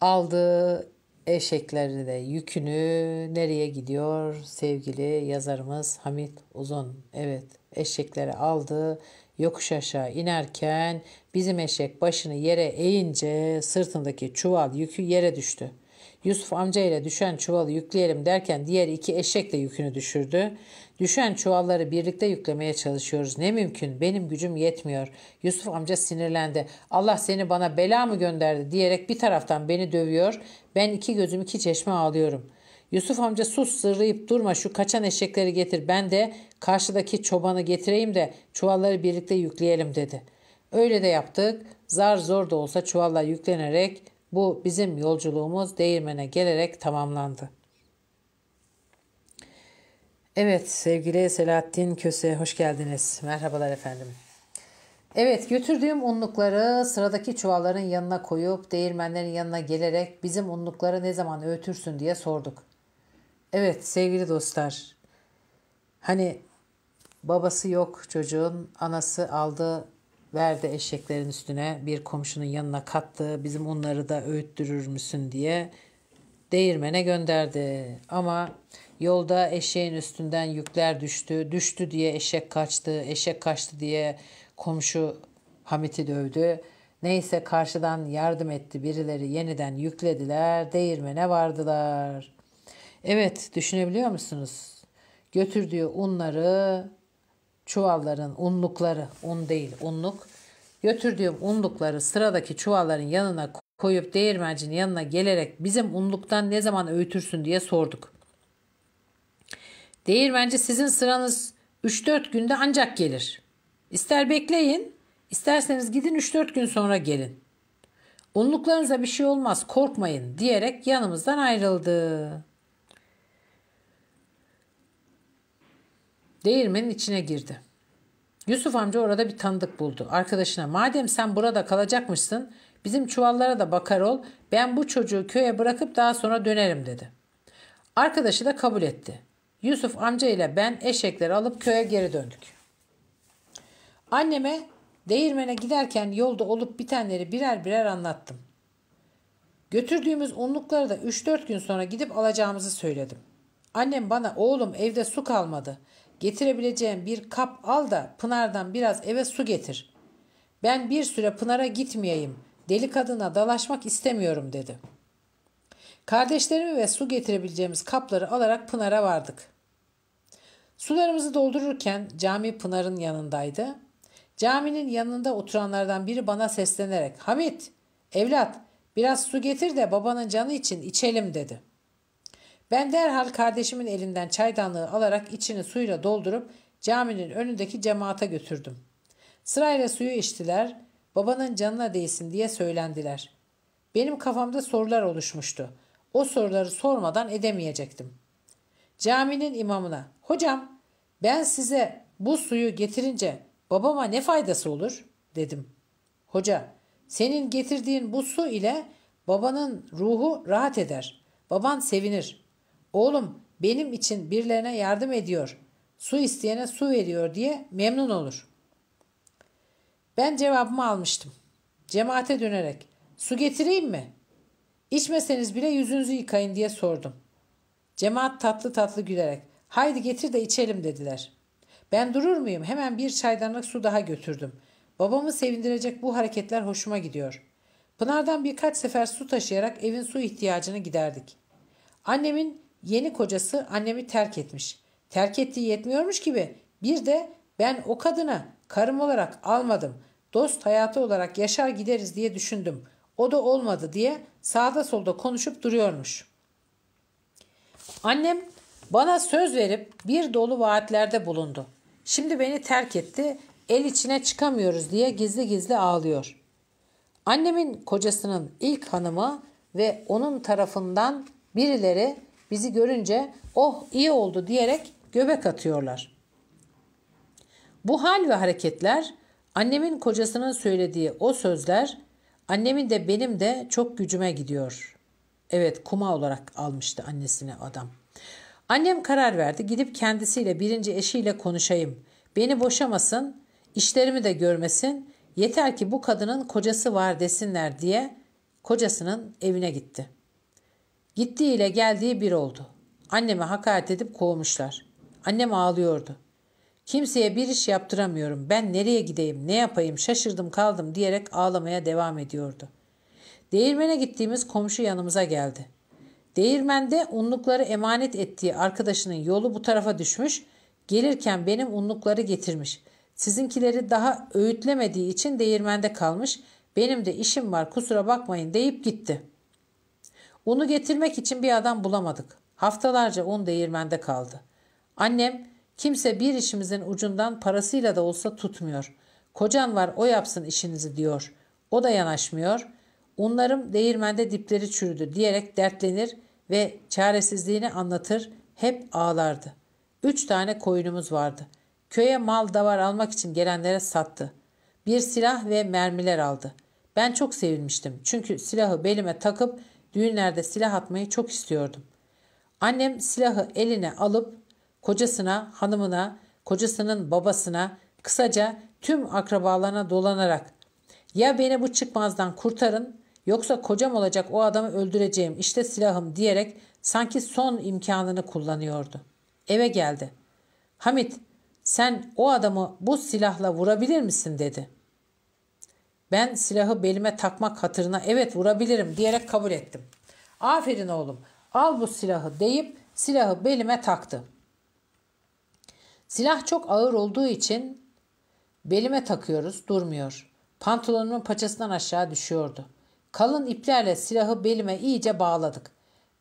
aldı eşekleri de yükünü nereye gidiyor sevgili yazarımız Hamit Uzun. Evet eşeklere aldı Yokuş aşağı inerken bizim eşek başını yere eğince sırtındaki çuval yükü yere düştü. Yusuf amca ile düşen çuvalı yükleyelim derken diğer iki eşek de yükünü düşürdü. Düşen çuvalları birlikte yüklemeye çalışıyoruz. Ne mümkün benim gücüm yetmiyor. Yusuf amca sinirlendi. Allah seni bana bela mı gönderdi diyerek bir taraftan beni dövüyor. Ben iki gözüm iki çeşme ağlıyorum.'' Yusuf amca sus sırrayıp durma şu kaçan eşekleri getir ben de karşıdaki çobanı getireyim de çuvalları birlikte yükleyelim dedi. Öyle de yaptık. Zar zor da olsa çuvallar yüklenerek bu bizim yolculuğumuz değirmene gelerek tamamlandı. Evet sevgili Selahattin Köse hoş geldiniz. Merhabalar efendim. Evet götürdüğüm unlukları sıradaki çuvalların yanına koyup değirmenlerin yanına gelerek bizim unlukları ne zaman öğütürsün diye sorduk. Evet sevgili dostlar. Hani babası yok çocuğun, anası aldı verdi eşeklerin üstüne bir komşunun yanına kattı. Bizim onları da öğüttürür müsün diye değirmene gönderdi. Ama yolda eşeğin üstünden yükler düştü. Düştü diye eşek kaçtı. Eşek kaçtı diye komşu Hamit'i dövdü. Neyse karşıdan yardım etti birileri yeniden yüklediler. Değirmene vardılar. Evet düşünebiliyor musunuz? Götürdüğü unları, çuvalların unlukları, un değil unluk. Götürdüğüm unlukları sıradaki çuvalların yanına koyup değirmencinin yanına gelerek bizim unluktan ne zaman öğütürsün diye sorduk. Değirmenci sizin sıranız 3-4 günde ancak gelir. İster bekleyin, isterseniz gidin 3-4 gün sonra gelin. Unluklarınıza bir şey olmaz korkmayın diyerek yanımızdan ayrıldı.'' Değirmenin içine girdi. Yusuf amca orada bir tanıdık buldu. Arkadaşına madem sen burada kalacakmışsın bizim çuvallara da bakar ol ben bu çocuğu köye bırakıp daha sonra dönerim dedi. Arkadaşı da kabul etti. Yusuf amca ile ben eşekleri alıp köye geri döndük. Anneme değirmene giderken yolda olup bitenleri birer birer anlattım. Götürdüğümüz unlukları da 3-4 gün sonra gidip alacağımızı söyledim. Annem bana oğlum evde su kalmadı. Getirebileceğim bir kap al da Pınar'dan biraz eve su getir. Ben bir süre Pınar'a gitmeyeyim. Deli kadına dalaşmak istemiyorum dedi. Kardeşlerimi ve su getirebileceğimiz kapları alarak Pınar'a vardık. Sularımızı doldururken cami Pınar'ın yanındaydı. Caminin yanında oturanlardan biri bana seslenerek Hamit evlat biraz su getir de babanın canı için içelim dedi.'' Ben derhal kardeşimin elinden çaydanlığı alarak içini suyla doldurup caminin önündeki cemaata götürdüm. Sırayla suyu içtiler, babanın canına değsin diye söylendiler. Benim kafamda sorular oluşmuştu. O soruları sormadan edemeyecektim. Caminin imamına, hocam ben size bu suyu getirince babama ne faydası olur dedim. Hoca, senin getirdiğin bu su ile babanın ruhu rahat eder. Baban sevinir oğlum benim için birilerine yardım ediyor, su isteyene su veriyor diye memnun olur. Ben cevabımı almıştım. Cemaate dönerek su getireyim mi? İçmeseniz bile yüzünüzü yıkayın diye sordum. Cemaat tatlı tatlı gülerek haydi getir de içelim dediler. Ben durur muyum? Hemen bir çaydanlık su daha götürdüm. Babamı sevindirecek bu hareketler hoşuma gidiyor. Pınar'dan birkaç sefer su taşıyarak evin su ihtiyacını giderdik. Annemin Yeni kocası annemi terk etmiş. Terk ettiği yetmiyormuş gibi bir de ben o kadını karım olarak almadım. Dost hayatı olarak yaşar gideriz diye düşündüm. O da olmadı diye sağda solda konuşup duruyormuş. Annem bana söz verip bir dolu vaatlerde bulundu. Şimdi beni terk etti, el içine çıkamıyoruz diye gizli gizli ağlıyor. Annemin kocasının ilk hanımı ve onun tarafından birileri Bizi görünce oh iyi oldu diyerek göbek atıyorlar. Bu hal ve hareketler annemin kocasının söylediği o sözler annemin de benim de çok gücüme gidiyor. Evet kuma olarak almıştı annesini adam. Annem karar verdi gidip kendisiyle birinci eşiyle konuşayım. Beni boşamasın, işlerimi de görmesin, yeter ki bu kadının kocası var desinler diye kocasının evine gitti. Gittiğiyle geldiği bir oldu. Anneme hakaret edip kovmuşlar. Annem ağlıyordu. Kimseye bir iş yaptıramıyorum. Ben nereye gideyim, ne yapayım, şaşırdım kaldım diyerek ağlamaya devam ediyordu. Değirmene gittiğimiz komşu yanımıza geldi. Değirmende unlukları emanet ettiği arkadaşının yolu bu tarafa düşmüş, gelirken benim unlukları getirmiş. Sizinkileri daha öğütlemediği için değirmende kalmış, benim de işim var kusura bakmayın deyip gitti.'' Unu getirmek için bir adam bulamadık. Haftalarca un değirmende kaldı. Annem kimse bir işimizin ucundan parasıyla da olsa tutmuyor. Kocan var o yapsın işinizi diyor. O da yanaşmıyor. Unlarım değirmende dipleri çürüdü diyerek dertlenir ve çaresizliğini anlatır hep ağlardı. Üç tane koyunumuz vardı. Köye mal davar almak için gelenlere sattı. Bir silah ve mermiler aldı. Ben çok sevinmiştim çünkü silahı belime takıp düğünlerde silah atmayı çok istiyordum. Annem silahı eline alıp kocasına, hanımına, kocasının babasına, kısaca tüm akrabalarına dolanarak ya beni bu çıkmazdan kurtarın yoksa kocam olacak o adamı öldüreceğim işte silahım diyerek sanki son imkanını kullanıyordu. Eve geldi. Hamit sen o adamı bu silahla vurabilir misin dedi. Ben silahı belime takmak hatırına evet vurabilirim diyerek kabul ettim. Aferin oğlum al bu silahı deyip silahı belime taktı. Silah çok ağır olduğu için belime takıyoruz durmuyor. Pantolonumun paçasından aşağı düşüyordu. Kalın iplerle silahı belime iyice bağladık.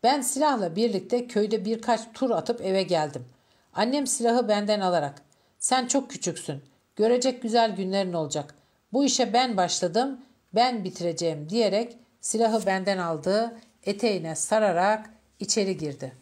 Ben silahla birlikte köyde birkaç tur atıp eve geldim. Annem silahı benden alarak sen çok küçüksün. Görecek güzel günlerin olacak. Bu işe ben başladım, ben bitireceğim diyerek silahı benden aldı, eteğine sararak içeri girdi.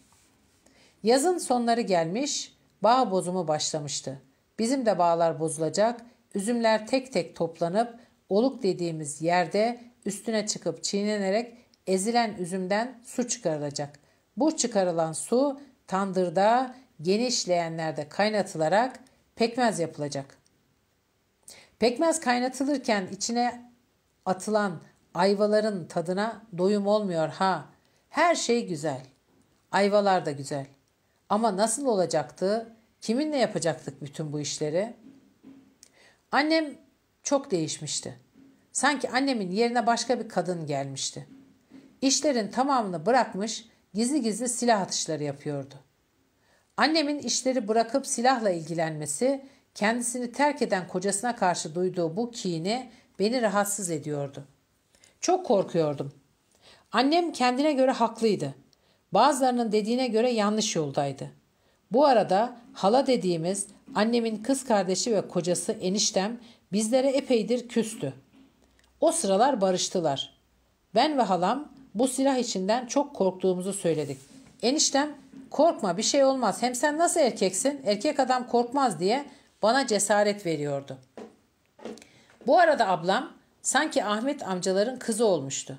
Yazın sonları gelmiş, bağ bozumu başlamıştı. Bizim de bağlar bozulacak, üzümler tek tek toplanıp oluk dediğimiz yerde üstüne çıkıp çiğnenerek ezilen üzümden su çıkarılacak. Bu çıkarılan su tandırda genişleyenlerde kaynatılarak pekmez yapılacak. Pekmez kaynatılırken içine atılan ayvaların tadına doyum olmuyor ha. Her şey güzel. Ayvalar da güzel. Ama nasıl olacaktı? Kiminle yapacaktık bütün bu işleri? Annem çok değişmişti. Sanki annemin yerine başka bir kadın gelmişti. İşlerin tamamını bırakmış, gizli gizli silah atışları yapıyordu. Annemin işleri bırakıp silahla ilgilenmesi Kendisini terk eden kocasına karşı duyduğu bu kine beni rahatsız ediyordu. Çok korkuyordum. Annem kendine göre haklıydı. Bazılarının dediğine göre yanlış yoldaydı. Bu arada hala dediğimiz annemin kız kardeşi ve kocası eniştem bizlere epeydir küstü. O sıralar barıştılar. Ben ve halam bu silah içinden çok korktuğumuzu söyledik. Eniştem korkma bir şey olmaz hem sen nasıl erkeksin erkek adam korkmaz diye bana cesaret veriyordu. Bu arada ablam sanki Ahmet amcaların kızı olmuştu.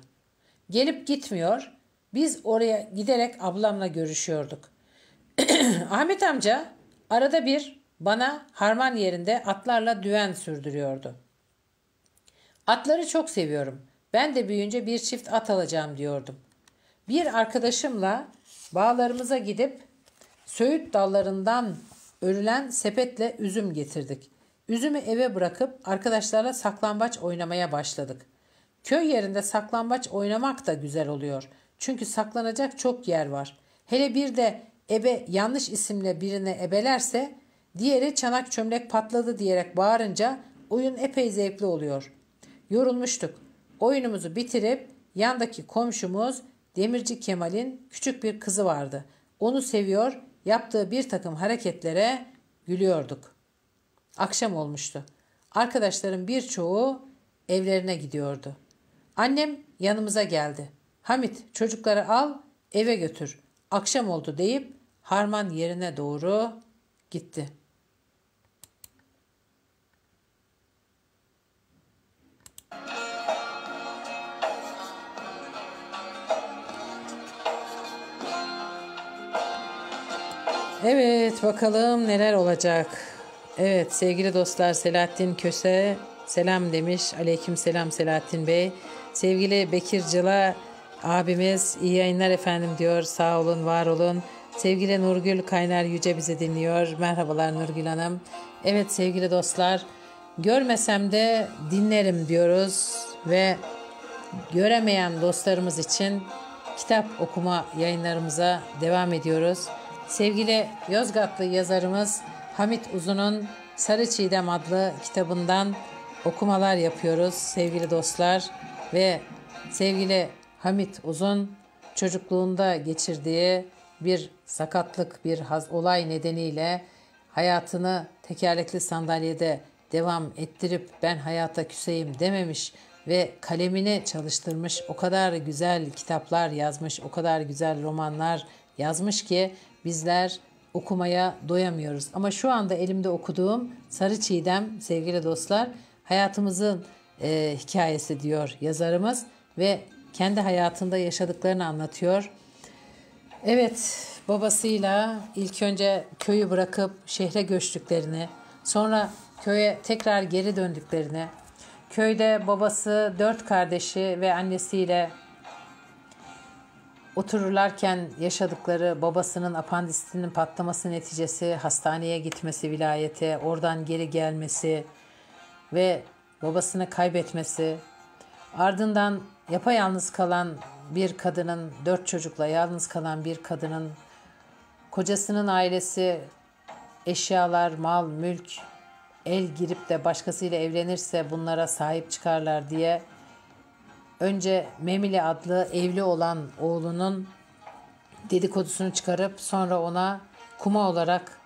Gelip gitmiyor, biz oraya giderek ablamla görüşüyorduk. *clears throat* Ahmet amca arada bir bana harman yerinde atlarla düven sürdürüyordu. Atları çok seviyorum. Ben de büyüyünce bir çift at alacağım diyordum. Bir arkadaşımla bağlarımıza gidip Söğüt dallarından Örülen sepetle üzüm getirdik. Üzümü eve bırakıp arkadaşlarla saklambaç oynamaya başladık. Köy yerinde saklambaç oynamak da güzel oluyor. Çünkü saklanacak çok yer var. Hele bir de ebe yanlış isimle birine ebelerse diğeri çanak çömlek patladı diyerek bağırınca oyun epey zevkli oluyor. Yorulmuştuk. Oyunumuzu bitirip yandaki komşumuz Demirci Kemal'in küçük bir kızı vardı. Onu seviyor yaptığı bir takım hareketlere gülüyorduk. Akşam olmuştu. Arkadaşların birçoğu evlerine gidiyordu. Annem yanımıza geldi. Hamit çocukları al eve götür. Akşam oldu deyip harman yerine doğru gitti.'' Evet bakalım neler olacak. Evet sevgili dostlar Selahattin Köse selam demiş. Aleyküm selam Selahattin Bey. Sevgili Bekir Cıla abimiz iyi yayınlar efendim diyor. Sağ olun var olun. Sevgili Nurgül Kaynar Yüce bizi dinliyor. Merhabalar Nurgül Hanım. Evet sevgili dostlar görmesem de dinlerim diyoruz ve göremeyen dostlarımız için kitap okuma yayınlarımıza devam ediyoruz. Sevgili Yozgatlı yazarımız Hamit Uzun'un Sarı Çiğdem adlı kitabından okumalar yapıyoruz sevgili dostlar ve sevgili Hamit Uzun çocukluğunda geçirdiği bir sakatlık bir haz, olay nedeniyle hayatını tekerlekli sandalyede devam ettirip ben hayata küseyim dememiş ve kalemini çalıştırmış. O kadar güzel kitaplar yazmış, o kadar güzel romanlar yazmış ki bizler okumaya doyamıyoruz. Ama şu anda elimde okuduğum Sarı Çiğdem sevgili dostlar hayatımızın e, hikayesi diyor yazarımız ve kendi hayatında yaşadıklarını anlatıyor. Evet babasıyla ilk önce köyü bırakıp şehre göçtüklerini sonra köye tekrar geri döndüklerini köyde babası dört kardeşi ve annesiyle Otururlarken yaşadıkları babasının apandisinin patlaması neticesi hastaneye gitmesi vilayete, oradan geri gelmesi ve babasını kaybetmesi, ardından yapayalnız kalan bir kadının, dört çocukla yalnız kalan bir kadının, kocasının ailesi eşyalar, mal, mülk el girip de başkasıyla evlenirse bunlara sahip çıkarlar diye Önce Memili adlı evli olan oğlunun dedikodusunu çıkarıp sonra ona kuma olarak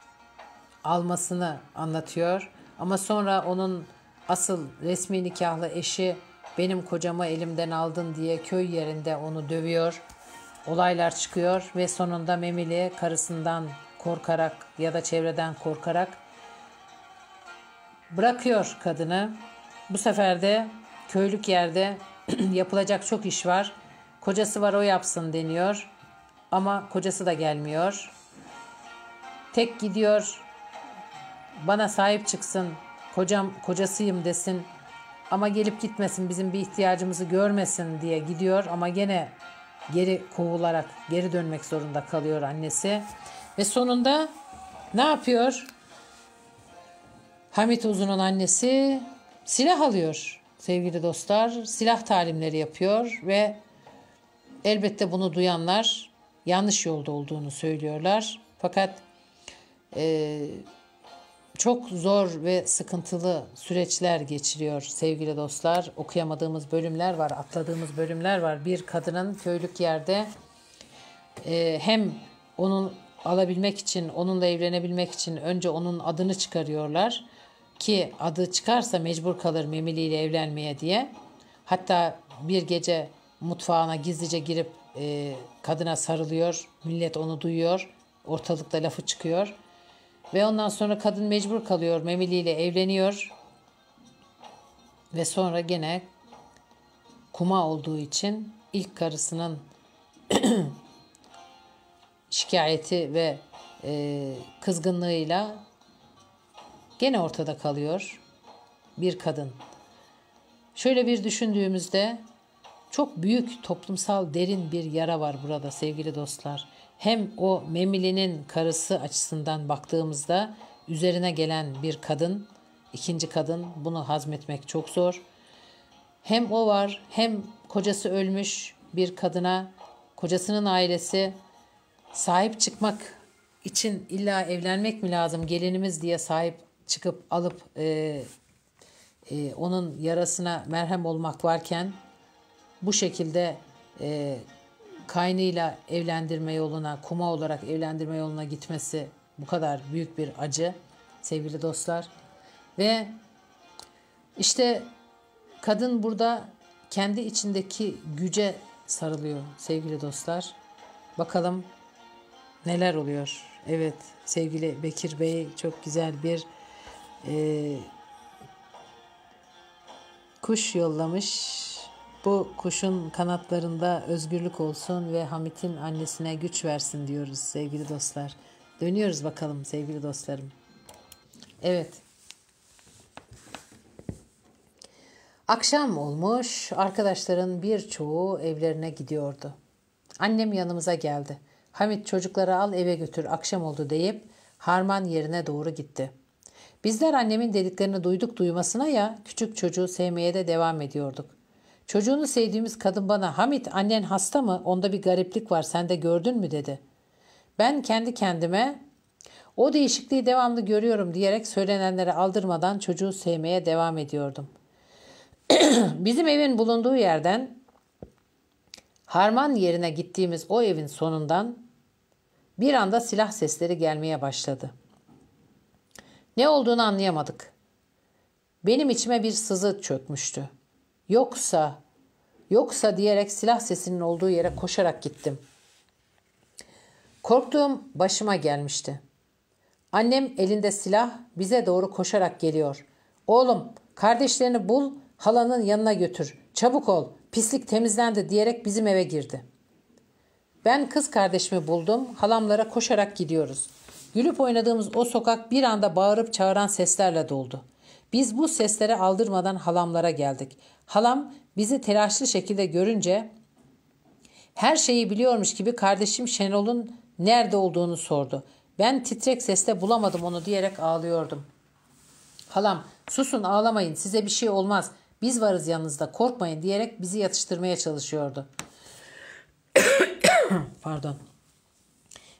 almasını anlatıyor. Ama sonra onun asıl resmi nikahlı eşi benim kocamı elimden aldın diye köy yerinde onu dövüyor. Olaylar çıkıyor ve sonunda Memili karısından korkarak ya da çevreden korkarak bırakıyor kadını. Bu sefer de köylük yerde *clears throat* Yapılacak çok iş var. Kocası var o yapsın deniyor. Ama kocası da gelmiyor. Tek gidiyor. Bana sahip çıksın. Kocam kocasıyım desin. Ama gelip gitmesin bizim bir ihtiyacımızı görmesin diye gidiyor ama gene geri kovularak geri dönmek zorunda kalıyor annesi. Ve sonunda ne yapıyor? Hamit Uzun'un annesi silah alıyor sevgili dostlar silah talimleri yapıyor ve elbette bunu duyanlar yanlış yolda olduğunu söylüyorlar. Fakat e, çok zor ve sıkıntılı süreçler geçiriyor sevgili dostlar. Okuyamadığımız bölümler var, atladığımız bölümler var. Bir kadının köylük yerde e, hem onun alabilmek için, onunla evlenebilmek için önce onun adını çıkarıyorlar ki adı çıkarsa mecbur kalır Memili ile evlenmeye diye. Hatta bir gece mutfağına gizlice girip e, kadına sarılıyor. Millet onu duyuyor. Ortalıkta lafı çıkıyor. Ve ondan sonra kadın mecbur kalıyor. Memili ile evleniyor. Ve sonra gene kuma olduğu için ilk karısının *clears throat* şikayeti ve e, kızgınlığıyla Gene ortada kalıyor bir kadın. Şöyle bir düşündüğümüzde çok büyük toplumsal derin bir yara var burada sevgili dostlar. Hem o Memili'nin karısı açısından baktığımızda üzerine gelen bir kadın, ikinci kadın bunu hazmetmek çok zor. Hem o var hem kocası ölmüş bir kadına kocasının ailesi sahip çıkmak için illa evlenmek mi lazım gelinimiz diye sahip çıkıp alıp e, e, onun yarasına merhem olmak varken bu şekilde e, kaynıyla evlendirme yoluna, kuma olarak evlendirme yoluna gitmesi bu kadar büyük bir acı sevgili dostlar. Ve işte kadın burada kendi içindeki güce sarılıyor sevgili dostlar. Bakalım neler oluyor. Evet sevgili Bekir Bey çok güzel bir e, kuş yollamış. Bu kuşun kanatlarında özgürlük olsun ve Hamit'in annesine güç versin diyoruz sevgili dostlar. Dönüyoruz bakalım sevgili dostlarım. Evet. Akşam olmuş, arkadaşların birçoğu evlerine gidiyordu. Annem yanımıza geldi. Hamit çocukları al eve götür akşam oldu deyip Harman yerine doğru gitti.'' Bizler annemin dediklerini duyduk duymasına ya küçük çocuğu sevmeye de devam ediyorduk. Çocuğunu sevdiğimiz kadın bana Hamit annen hasta mı onda bir gariplik var sen de gördün mü dedi. Ben kendi kendime o değişikliği devamlı görüyorum diyerek söylenenlere aldırmadan çocuğu sevmeye devam ediyordum. *clears throat* Bizim evin bulunduğu yerden harman yerine gittiğimiz o evin sonundan bir anda silah sesleri gelmeye başladı.'' Ne olduğunu anlayamadık. Benim içime bir sızı çökmüştü. Yoksa, yoksa diyerek silah sesinin olduğu yere koşarak gittim. Korktuğum başıma gelmişti. Annem elinde silah bize doğru koşarak geliyor. Oğlum kardeşlerini bul halanın yanına götür. Çabuk ol pislik temizlendi diyerek bizim eve girdi. Ben kız kardeşimi buldum halamlara koşarak gidiyoruz. Gülüp oynadığımız o sokak bir anda bağırıp çağıran seslerle doldu. Biz bu seslere aldırmadan halamlara geldik. Halam bizi telaşlı şekilde görünce her şeyi biliyormuş gibi kardeşim Şenol'un nerede olduğunu sordu. Ben titrek sesle bulamadım onu diyerek ağlıyordum. Halam susun ağlamayın size bir şey olmaz biz varız yanınızda korkmayın diyerek bizi yatıştırmaya çalışıyordu. *coughs* Pardon.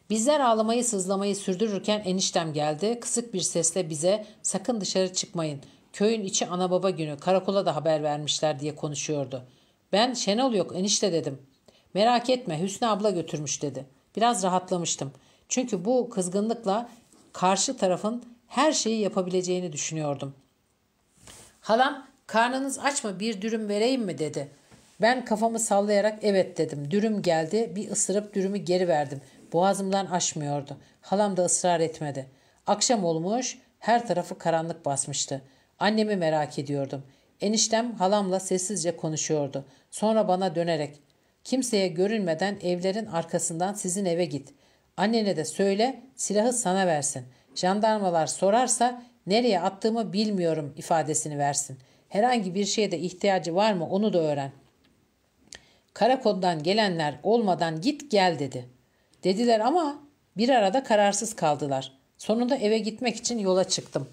Bizler ağlamayı sızlamayı sürdürürken eniştem geldi. Kısık bir sesle bize sakın dışarı çıkmayın. Köyün içi ana baba günü karakola da haber vermişler diye konuşuyordu. Ben Şenol yok enişte dedim. Merak etme Hüsnü abla götürmüş dedi. Biraz rahatlamıştım. Çünkü bu kızgınlıkla karşı tarafın her şeyi yapabileceğini düşünüyordum. Halam karnınız aç mı bir dürüm vereyim mi dedi. Ben kafamı sallayarak evet dedim. Dürüm geldi bir ısırıp dürümü geri verdim boğazımdan aşmıyordu. Halam da ısrar etmedi. Akşam olmuş, her tarafı karanlık basmıştı. Annemi merak ediyordum. Eniştem halamla sessizce konuşuyordu. Sonra bana dönerek, kimseye görünmeden evlerin arkasından sizin eve git. Annene de söyle, silahı sana versin. Jandarmalar sorarsa nereye attığımı bilmiyorum ifadesini versin. Herhangi bir şeye de ihtiyacı var mı onu da öğren. Karakoldan gelenler olmadan git gel dedi.'' Dediler ama bir arada kararsız kaldılar. Sonunda eve gitmek için yola çıktım.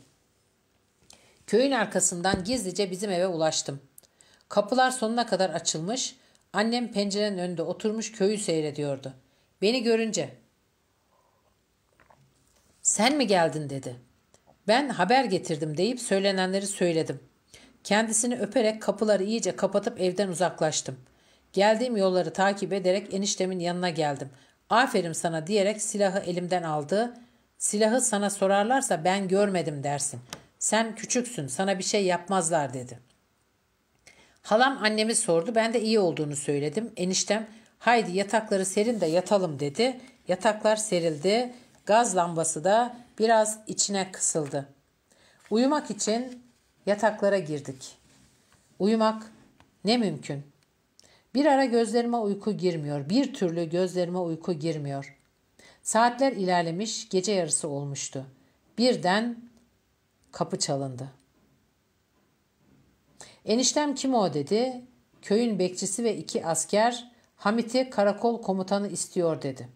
Köyün arkasından gizlice bizim eve ulaştım. Kapılar sonuna kadar açılmış, annem pencerenin önünde oturmuş köyü seyrediyordu. Beni görünce "Sen mi geldin?" dedi. Ben haber getirdim deyip söylenenleri söyledim. Kendisini öperek kapıları iyice kapatıp evden uzaklaştım. Geldiğim yolları takip ederek eniştemin yanına geldim. Aferin sana diyerek silahı elimden aldı. Silahı sana sorarlarsa ben görmedim dersin. Sen küçüksün sana bir şey yapmazlar dedi. Halam annemi sordu. Ben de iyi olduğunu söyledim. Eniştem haydi yatakları serin de yatalım dedi. Yataklar serildi. Gaz lambası da biraz içine kısıldı. Uyumak için yataklara girdik. Uyumak ne mümkün. Bir ara gözlerime uyku girmiyor. Bir türlü gözlerime uyku girmiyor. Saatler ilerlemiş, gece yarısı olmuştu. Birden kapı çalındı. Eniştem kim o dedi. Köyün bekçisi ve iki asker Hamit'i karakol komutanı istiyor dedi.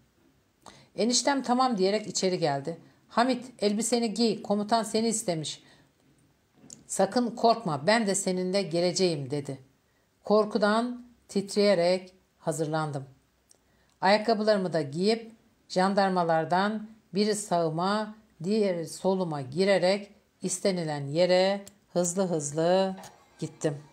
Eniştem tamam diyerek içeri geldi. Hamit elbiseni giy komutan seni istemiş. Sakın korkma ben de seninle geleceğim dedi. Korkudan Titreyerek hazırlandım. Ayakkabılarımı da giyip jandarmalardan biri sağıma, diğeri soluma girerek istenilen yere hızlı hızlı gittim.''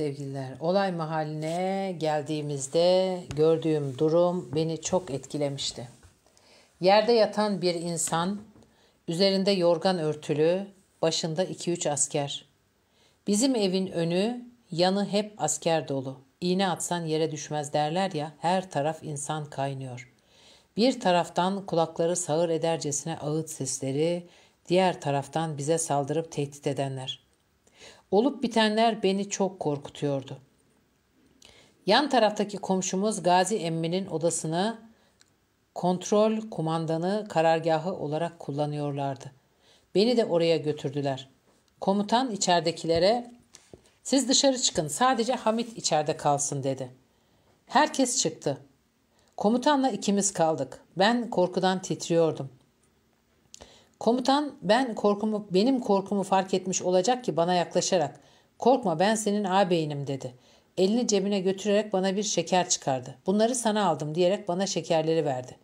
sevgililer. Olay mahalline geldiğimizde gördüğüm durum beni çok etkilemişti. Yerde yatan bir insan, üzerinde yorgan örtülü, başında 2-3 asker. Bizim evin önü, yanı hep asker dolu. İğne atsan yere düşmez derler ya, her taraf insan kaynıyor. Bir taraftan kulakları sağır edercesine ağıt sesleri, diğer taraftan bize saldırıp tehdit edenler.'' Olup bitenler beni çok korkutuyordu. Yan taraftaki komşumuz Gazi Emmi'nin odasını kontrol kumandanı karargahı olarak kullanıyorlardı. Beni de oraya götürdüler. Komutan içeridekilere siz dışarı çıkın sadece Hamit içeride kalsın dedi. Herkes çıktı. Komutanla ikimiz kaldık. Ben korkudan titriyordum. Komutan ben korkumu benim korkumu fark etmiş olacak ki bana yaklaşarak korkma ben senin ağabeyinim dedi. Elini cebine götürerek bana bir şeker çıkardı. Bunları sana aldım diyerek bana şekerleri verdi.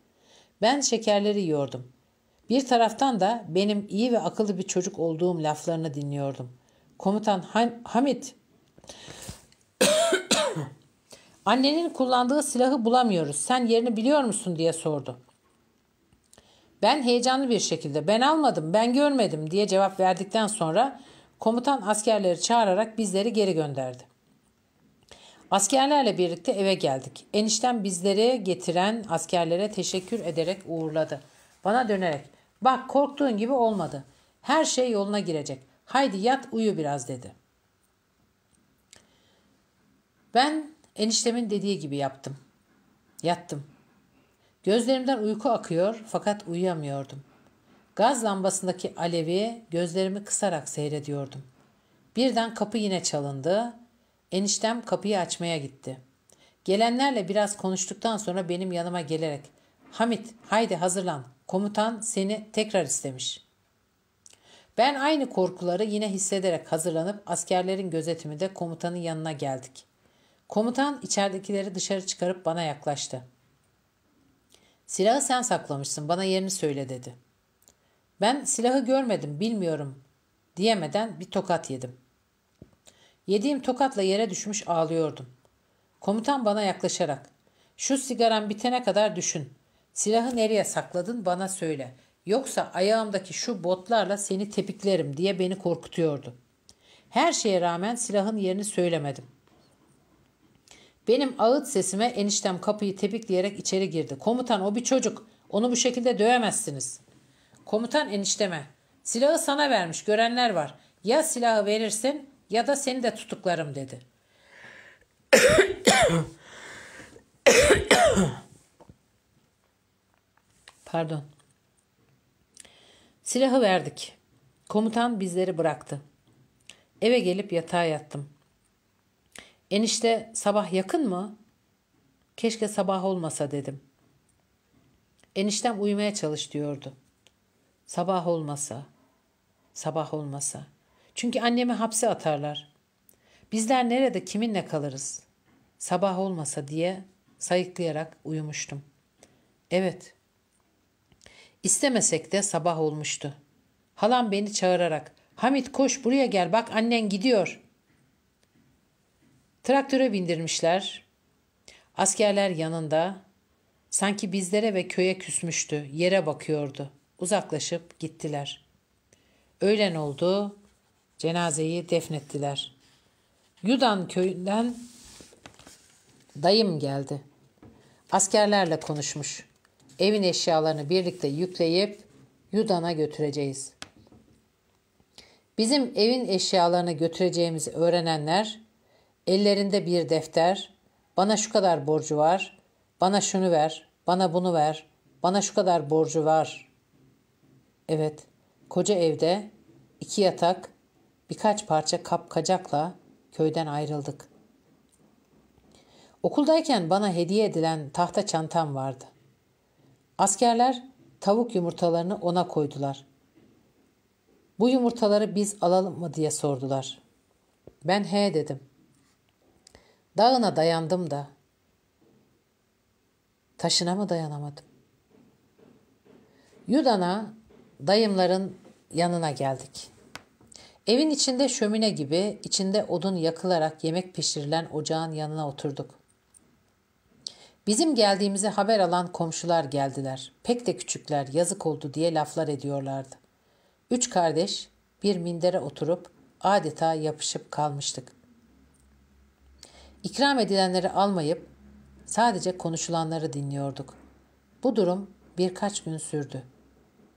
Ben şekerleri yiyordum. Bir taraftan da benim iyi ve akıllı bir çocuk olduğum laflarını dinliyordum. Komutan Han Hamit *coughs* Annenin kullandığı silahı bulamıyoruz. Sen yerini biliyor musun diye sordu. Ben heyecanlı bir şekilde ben almadım, ben görmedim diye cevap verdikten sonra komutan askerleri çağırarak bizleri geri gönderdi. Askerlerle birlikte eve geldik. Eniştem bizleri getiren askerlere teşekkür ederek uğurladı. Bana dönerek bak korktuğun gibi olmadı. Her şey yoluna girecek. Haydi yat uyu biraz dedi. Ben eniştemin dediği gibi yaptım. Yattım. Gözlerimden uyku akıyor fakat uyuyamıyordum. Gaz lambasındaki alevi gözlerimi kısarak seyrediyordum. Birden kapı yine çalındı. Eniştem kapıyı açmaya gitti. Gelenlerle biraz konuştuktan sonra benim yanıma gelerek Hamit haydi hazırlan komutan seni tekrar istemiş. Ben aynı korkuları yine hissederek hazırlanıp askerlerin gözetiminde komutanın yanına geldik. Komutan içeridekileri dışarı çıkarıp bana yaklaştı.'' Silahı sen saklamışsın bana yerini söyle dedi. Ben silahı görmedim bilmiyorum diyemeden bir tokat yedim. Yediğim tokatla yere düşmüş ağlıyordum. Komutan bana yaklaşarak şu sigaran bitene kadar düşün. Silahı nereye sakladın bana söyle. Yoksa ayağımdaki şu botlarla seni tepiklerim diye beni korkutuyordu. Her şeye rağmen silahın yerini söylemedim. Benim ağıt sesime eniştem kapıyı tepikleyerek içeri girdi. Komutan o bir çocuk. Onu bu şekilde dövemezsiniz. Komutan enişteme. Silahı sana vermiş görenler var. Ya silahı verirsin ya da seni de tutuklarım dedi. Pardon. Silahı verdik. Komutan bizleri bıraktı. Eve gelip yatağa yattım. Enişte sabah yakın mı? Keşke sabah olmasa dedim. Eniştem uyumaya çalış diyordu. Sabah olmasa, sabah olmasa. Çünkü annemi hapse atarlar. Bizler nerede kiminle kalırız? Sabah olmasa diye sayıklayarak uyumuştum. Evet. İstemesek de sabah olmuştu. Halam beni çağırarak Hamit koş buraya gel bak annen gidiyor Traktöre bindirmişler. Askerler yanında. Sanki bizlere ve köye küsmüştü. Yere bakıyordu. Uzaklaşıp gittiler. Öğlen oldu. Cenazeyi defnettiler. Yudan köyünden dayım geldi. Askerlerle konuşmuş. Evin eşyalarını birlikte yükleyip Yudan'a götüreceğiz. Bizim evin eşyalarını götüreceğimizi öğrenenler Ellerinde bir defter, bana şu kadar borcu var, bana şunu ver, bana bunu ver, bana şu kadar borcu var. Evet, koca evde iki yatak, birkaç parça kapkacakla köyden ayrıldık. Okuldayken bana hediye edilen tahta çantam vardı. Askerler tavuk yumurtalarını ona koydular. Bu yumurtaları biz alalım mı diye sordular. Ben he dedim.'' Dağına dayandım da. Taşına mı dayanamadım? Yudan'a dayımların yanına geldik. Evin içinde şömine gibi, içinde odun yakılarak yemek pişirilen ocağın yanına oturduk. Bizim geldiğimizi haber alan komşular geldiler. Pek de küçükler, yazık oldu diye laflar ediyorlardı. Üç kardeş bir mindere oturup adeta yapışıp kalmıştık. İkram edilenleri almayıp sadece konuşulanları dinliyorduk. Bu durum birkaç gün sürdü.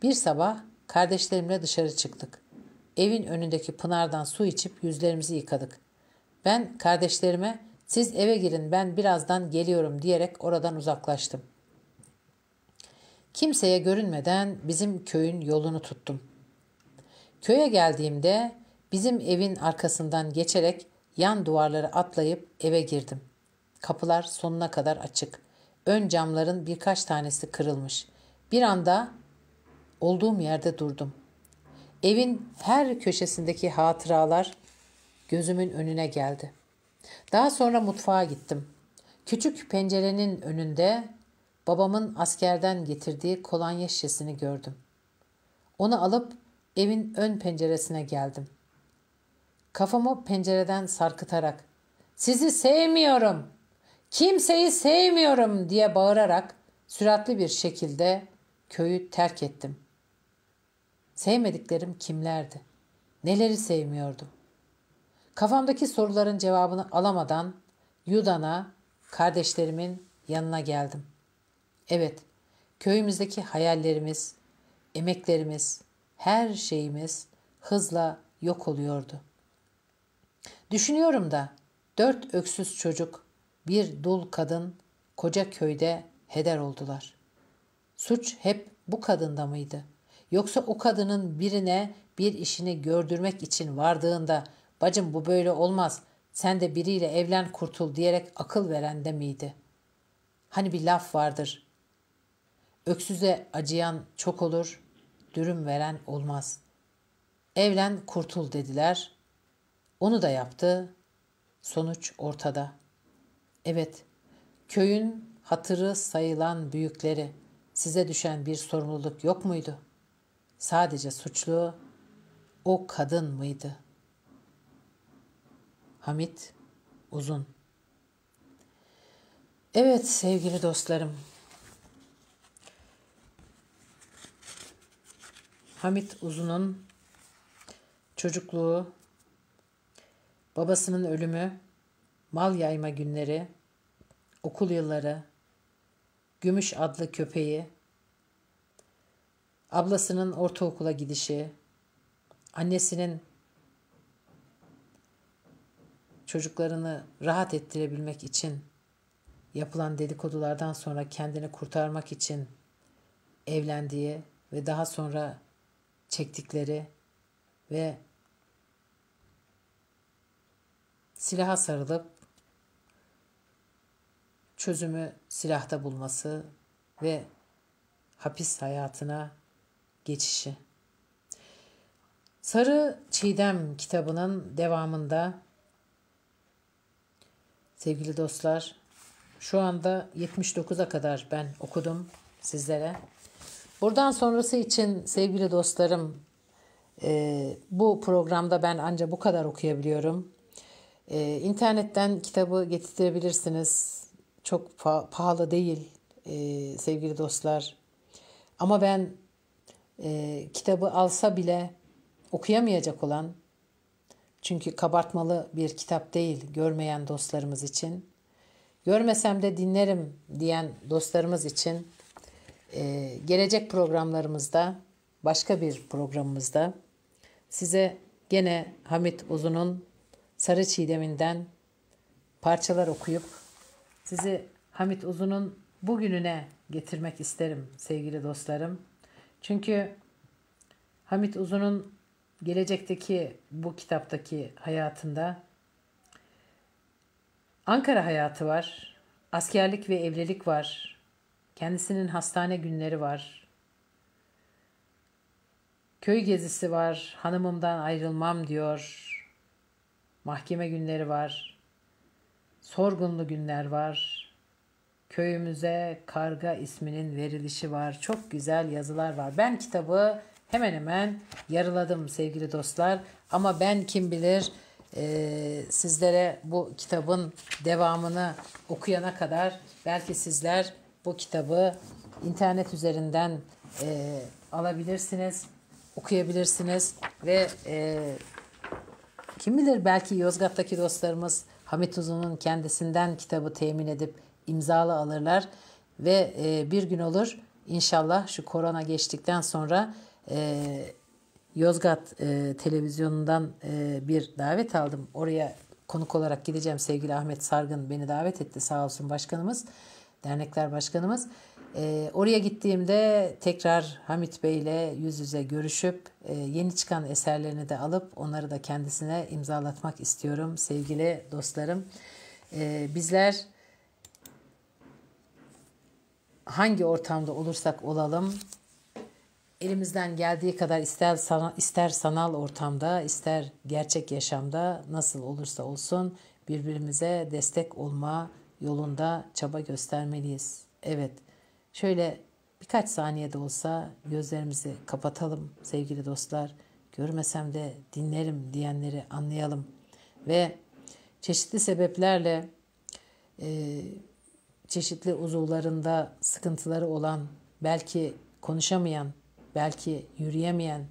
Bir sabah kardeşlerimle dışarı çıktık. Evin önündeki pınardan su içip yüzlerimizi yıkadık. Ben kardeşlerime siz eve girin ben birazdan geliyorum diyerek oradan uzaklaştım. Kimseye görünmeden bizim köyün yolunu tuttum. Köye geldiğimde bizim evin arkasından geçerek Yan duvarları atlayıp eve girdim. Kapılar sonuna kadar açık. Ön camların birkaç tanesi kırılmış. Bir anda olduğum yerde durdum. Evin her köşesindeki hatıralar gözümün önüne geldi. Daha sonra mutfağa gittim. Küçük pencerenin önünde babamın askerden getirdiği kolonya şişesini gördüm. Onu alıp evin ön penceresine geldim. Kafamı pencereden sarkıtarak sizi sevmiyorum, kimseyi sevmiyorum diye bağırarak süratli bir şekilde köyü terk ettim. Sevmediklerim kimlerdi? Neleri sevmiyordum? Kafamdaki soruların cevabını alamadan Yudan'a, kardeşlerimin yanına geldim. Evet, köyümüzdeki hayallerimiz, emeklerimiz, her şeyimiz hızla yok oluyordu. Düşünüyorum da dört öksüz çocuk, bir dul kadın koca köyde heder oldular. Suç hep bu kadında mıydı? Yoksa o kadının birine bir işini gördürmek için vardığında bacım bu böyle olmaz sen de biriyle evlen kurtul diyerek akıl veren de miydi? Hani bir laf vardır. Öksüze acıyan çok olur, dürüm veren olmaz. Evlen kurtul dediler. Onu da yaptı. Sonuç ortada. Evet, köyün hatırı sayılan büyükleri size düşen bir sorumluluk yok muydu? Sadece suçlu o kadın mıydı? Hamit Uzun Evet sevgili dostlarım. Hamit Uzun'un çocukluğu babasının ölümü, mal yayma günleri, okul yılları, Gümüş adlı köpeği, ablasının ortaokula gidişi, annesinin çocuklarını rahat ettirebilmek için yapılan dedikodulardan sonra kendini kurtarmak için evlendiği ve daha sonra çektikleri ve silaha sarılıp çözümü silahta bulması ve hapis hayatına geçişi. Sarı Çiğdem kitabının devamında sevgili dostlar şu anda 79'a kadar ben okudum sizlere. Buradan sonrası için sevgili dostlarım bu programda ben ancak bu kadar okuyabiliyorum. Ee, internetten kitabı getirebilirsiniz. Çok pahalı değil e, sevgili dostlar. Ama ben e, kitabı alsa bile okuyamayacak olan çünkü kabartmalı bir kitap değil görmeyen dostlarımız için. Görmesem de dinlerim diyen dostlarımız için e, gelecek programlarımızda başka bir programımızda size gene Hamit Uzun'un Sarı Çiğdem'inden parçalar okuyup sizi Hamit Uzun'un bugününe getirmek isterim sevgili dostlarım. Çünkü Hamit Uzun'un gelecekteki bu kitaptaki hayatında Ankara hayatı var, askerlik ve evlilik var, kendisinin hastane günleri var, köy gezisi var, hanımımdan ayrılmam diyor, Mahkeme günleri var. Sorgunlu günler var. Köyümüze Karga isminin verilişi var. Çok güzel yazılar var. Ben kitabı hemen hemen yarıladım sevgili dostlar. Ama ben kim bilir e, sizlere bu kitabın devamını okuyana kadar belki sizler bu kitabı internet üzerinden e, alabilirsiniz, okuyabilirsiniz ve e, kim bilir belki Yozgat'taki dostlarımız Hamit Uzun'un kendisinden kitabı temin edip imzalı alırlar ve e, bir gün olur inşallah şu korona geçtikten sonra e, Yozgat e, televizyonundan e, bir davet aldım. Oraya konuk olarak gideceğim sevgili Ahmet Sargın beni davet etti sağ olsun başkanımız, dernekler başkanımız. E, oraya gittiğimde tekrar Hamit Bey ile yüz yüze görüşüp e, yeni çıkan eserlerini de alıp onları da kendisine imzalatmak istiyorum sevgili dostlarım. E, bizler hangi ortamda olursak olalım elimizden geldiği kadar ister sanal, ister sanal ortamda ister gerçek yaşamda nasıl olursa olsun birbirimize destek olma yolunda çaba göstermeliyiz. Evet. Şöyle birkaç saniyede olsa gözlerimizi kapatalım sevgili dostlar. Görmesem de dinlerim diyenleri anlayalım. Ve çeşitli sebeplerle e, çeşitli uzuvlarında sıkıntıları olan, belki konuşamayan, belki yürüyemeyen,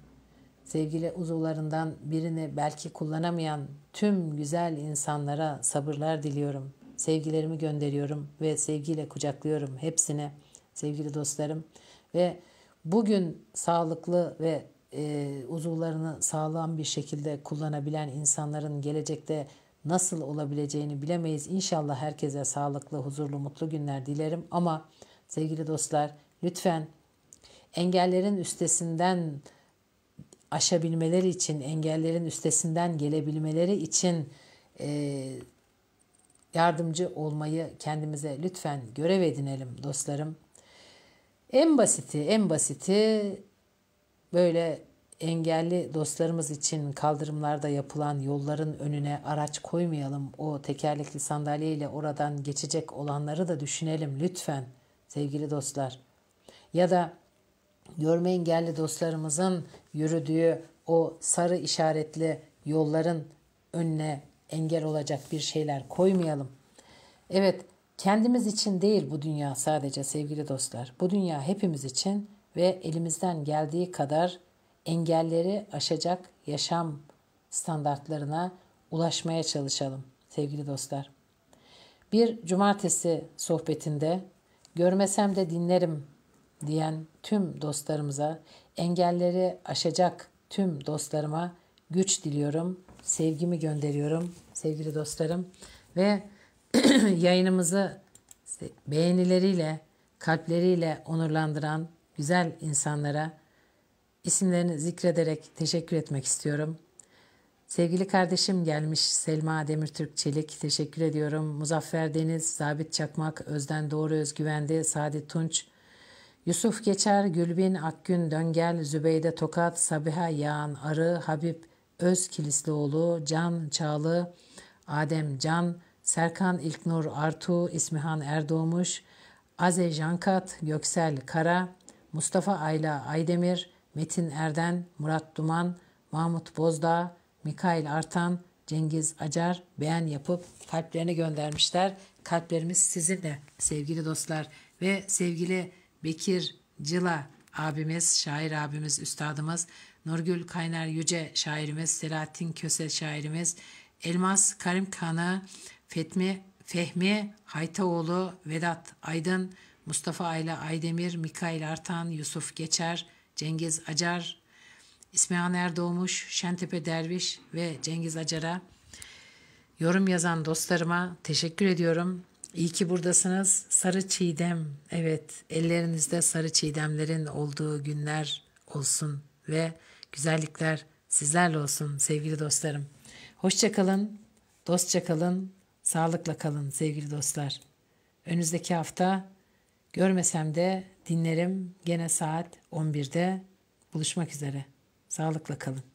sevgili uzuvlarından birini belki kullanamayan tüm güzel insanlara sabırlar diliyorum. Sevgilerimi gönderiyorum ve sevgiyle kucaklıyorum hepsine sevgili dostlarım. Ve bugün sağlıklı ve e, uzuvlarını sağlam bir şekilde kullanabilen insanların gelecekte nasıl olabileceğini bilemeyiz. İnşallah herkese sağlıklı, huzurlu, mutlu günler dilerim. Ama sevgili dostlar lütfen engellerin üstesinden aşabilmeleri için, engellerin üstesinden gelebilmeleri için e, yardımcı olmayı kendimize lütfen görev edinelim dostlarım. En basiti, en basiti böyle engelli dostlarımız için kaldırımlarda yapılan yolların önüne araç koymayalım. O tekerlekli sandalyeyle oradan geçecek olanları da düşünelim lütfen sevgili dostlar. Ya da görme engelli dostlarımızın yürüdüğü o sarı işaretli yolların önüne engel olacak bir şeyler koymayalım. Evet, Kendimiz için değil bu dünya sadece sevgili dostlar. Bu dünya hepimiz için ve elimizden geldiği kadar engelleri aşacak yaşam standartlarına ulaşmaya çalışalım sevgili dostlar. Bir cumartesi sohbetinde görmesem de dinlerim diyen tüm dostlarımıza, engelleri aşacak tüm dostlarıma güç diliyorum, sevgimi gönderiyorum sevgili dostlarım ve *clears throat* yayınımızı beğenileriyle, kalpleriyle onurlandıran güzel insanlara isimlerini zikrederek teşekkür etmek istiyorum. Sevgili kardeşim gelmiş Selma Demirtürk Çelik teşekkür ediyorum. Muzaffer Deniz, Zabit Çakmak, Özden Doğru Özgüvendi, Sadi Tunç, Yusuf Geçer, Gülbin Akgün Döngel, Zübeyde Tokat, Sabiha Yağan Arı, Habib Kilislioğlu, Can Çağlı, Adem Can, Serkan İlknur Artu, İsmihan Erdoğmuş, Aze Jankat, Göksel Kara, Mustafa Ayla Aydemir, Metin Erden, Murat Duman, Mahmut Bozdağ, Mikail Artan, Cengiz Acar beğen yapıp kalplerini göndermişler. Kalplerimiz sizinle sevgili dostlar ve sevgili Bekir Cıla abimiz, şair abimiz, üstadımız, Nurgül Kaynar Yüce şairimiz, Selahattin Köse şairimiz, Elmas Karimkan'ı Fetmi, Fehmi Haytaoğlu, Vedat Aydın, Mustafa Ayla Aydemir, Mikail Artan, Yusuf Geçer, Cengiz Acar, İsmihan Erdoğmuş, Şentepe Derviş ve Cengiz Acar'a yorum yazan dostlarıma teşekkür ediyorum. İyi ki buradasınız. Sarı çiğdem, evet ellerinizde sarı çiğdemlerin olduğu günler olsun ve güzellikler sizlerle olsun sevgili dostlarım. Hoşçakalın, dostça kalın, Sağlıkla kalın sevgili dostlar. Önümüzdeki hafta görmesem de dinlerim gene saat 11'de buluşmak üzere. Sağlıkla kalın.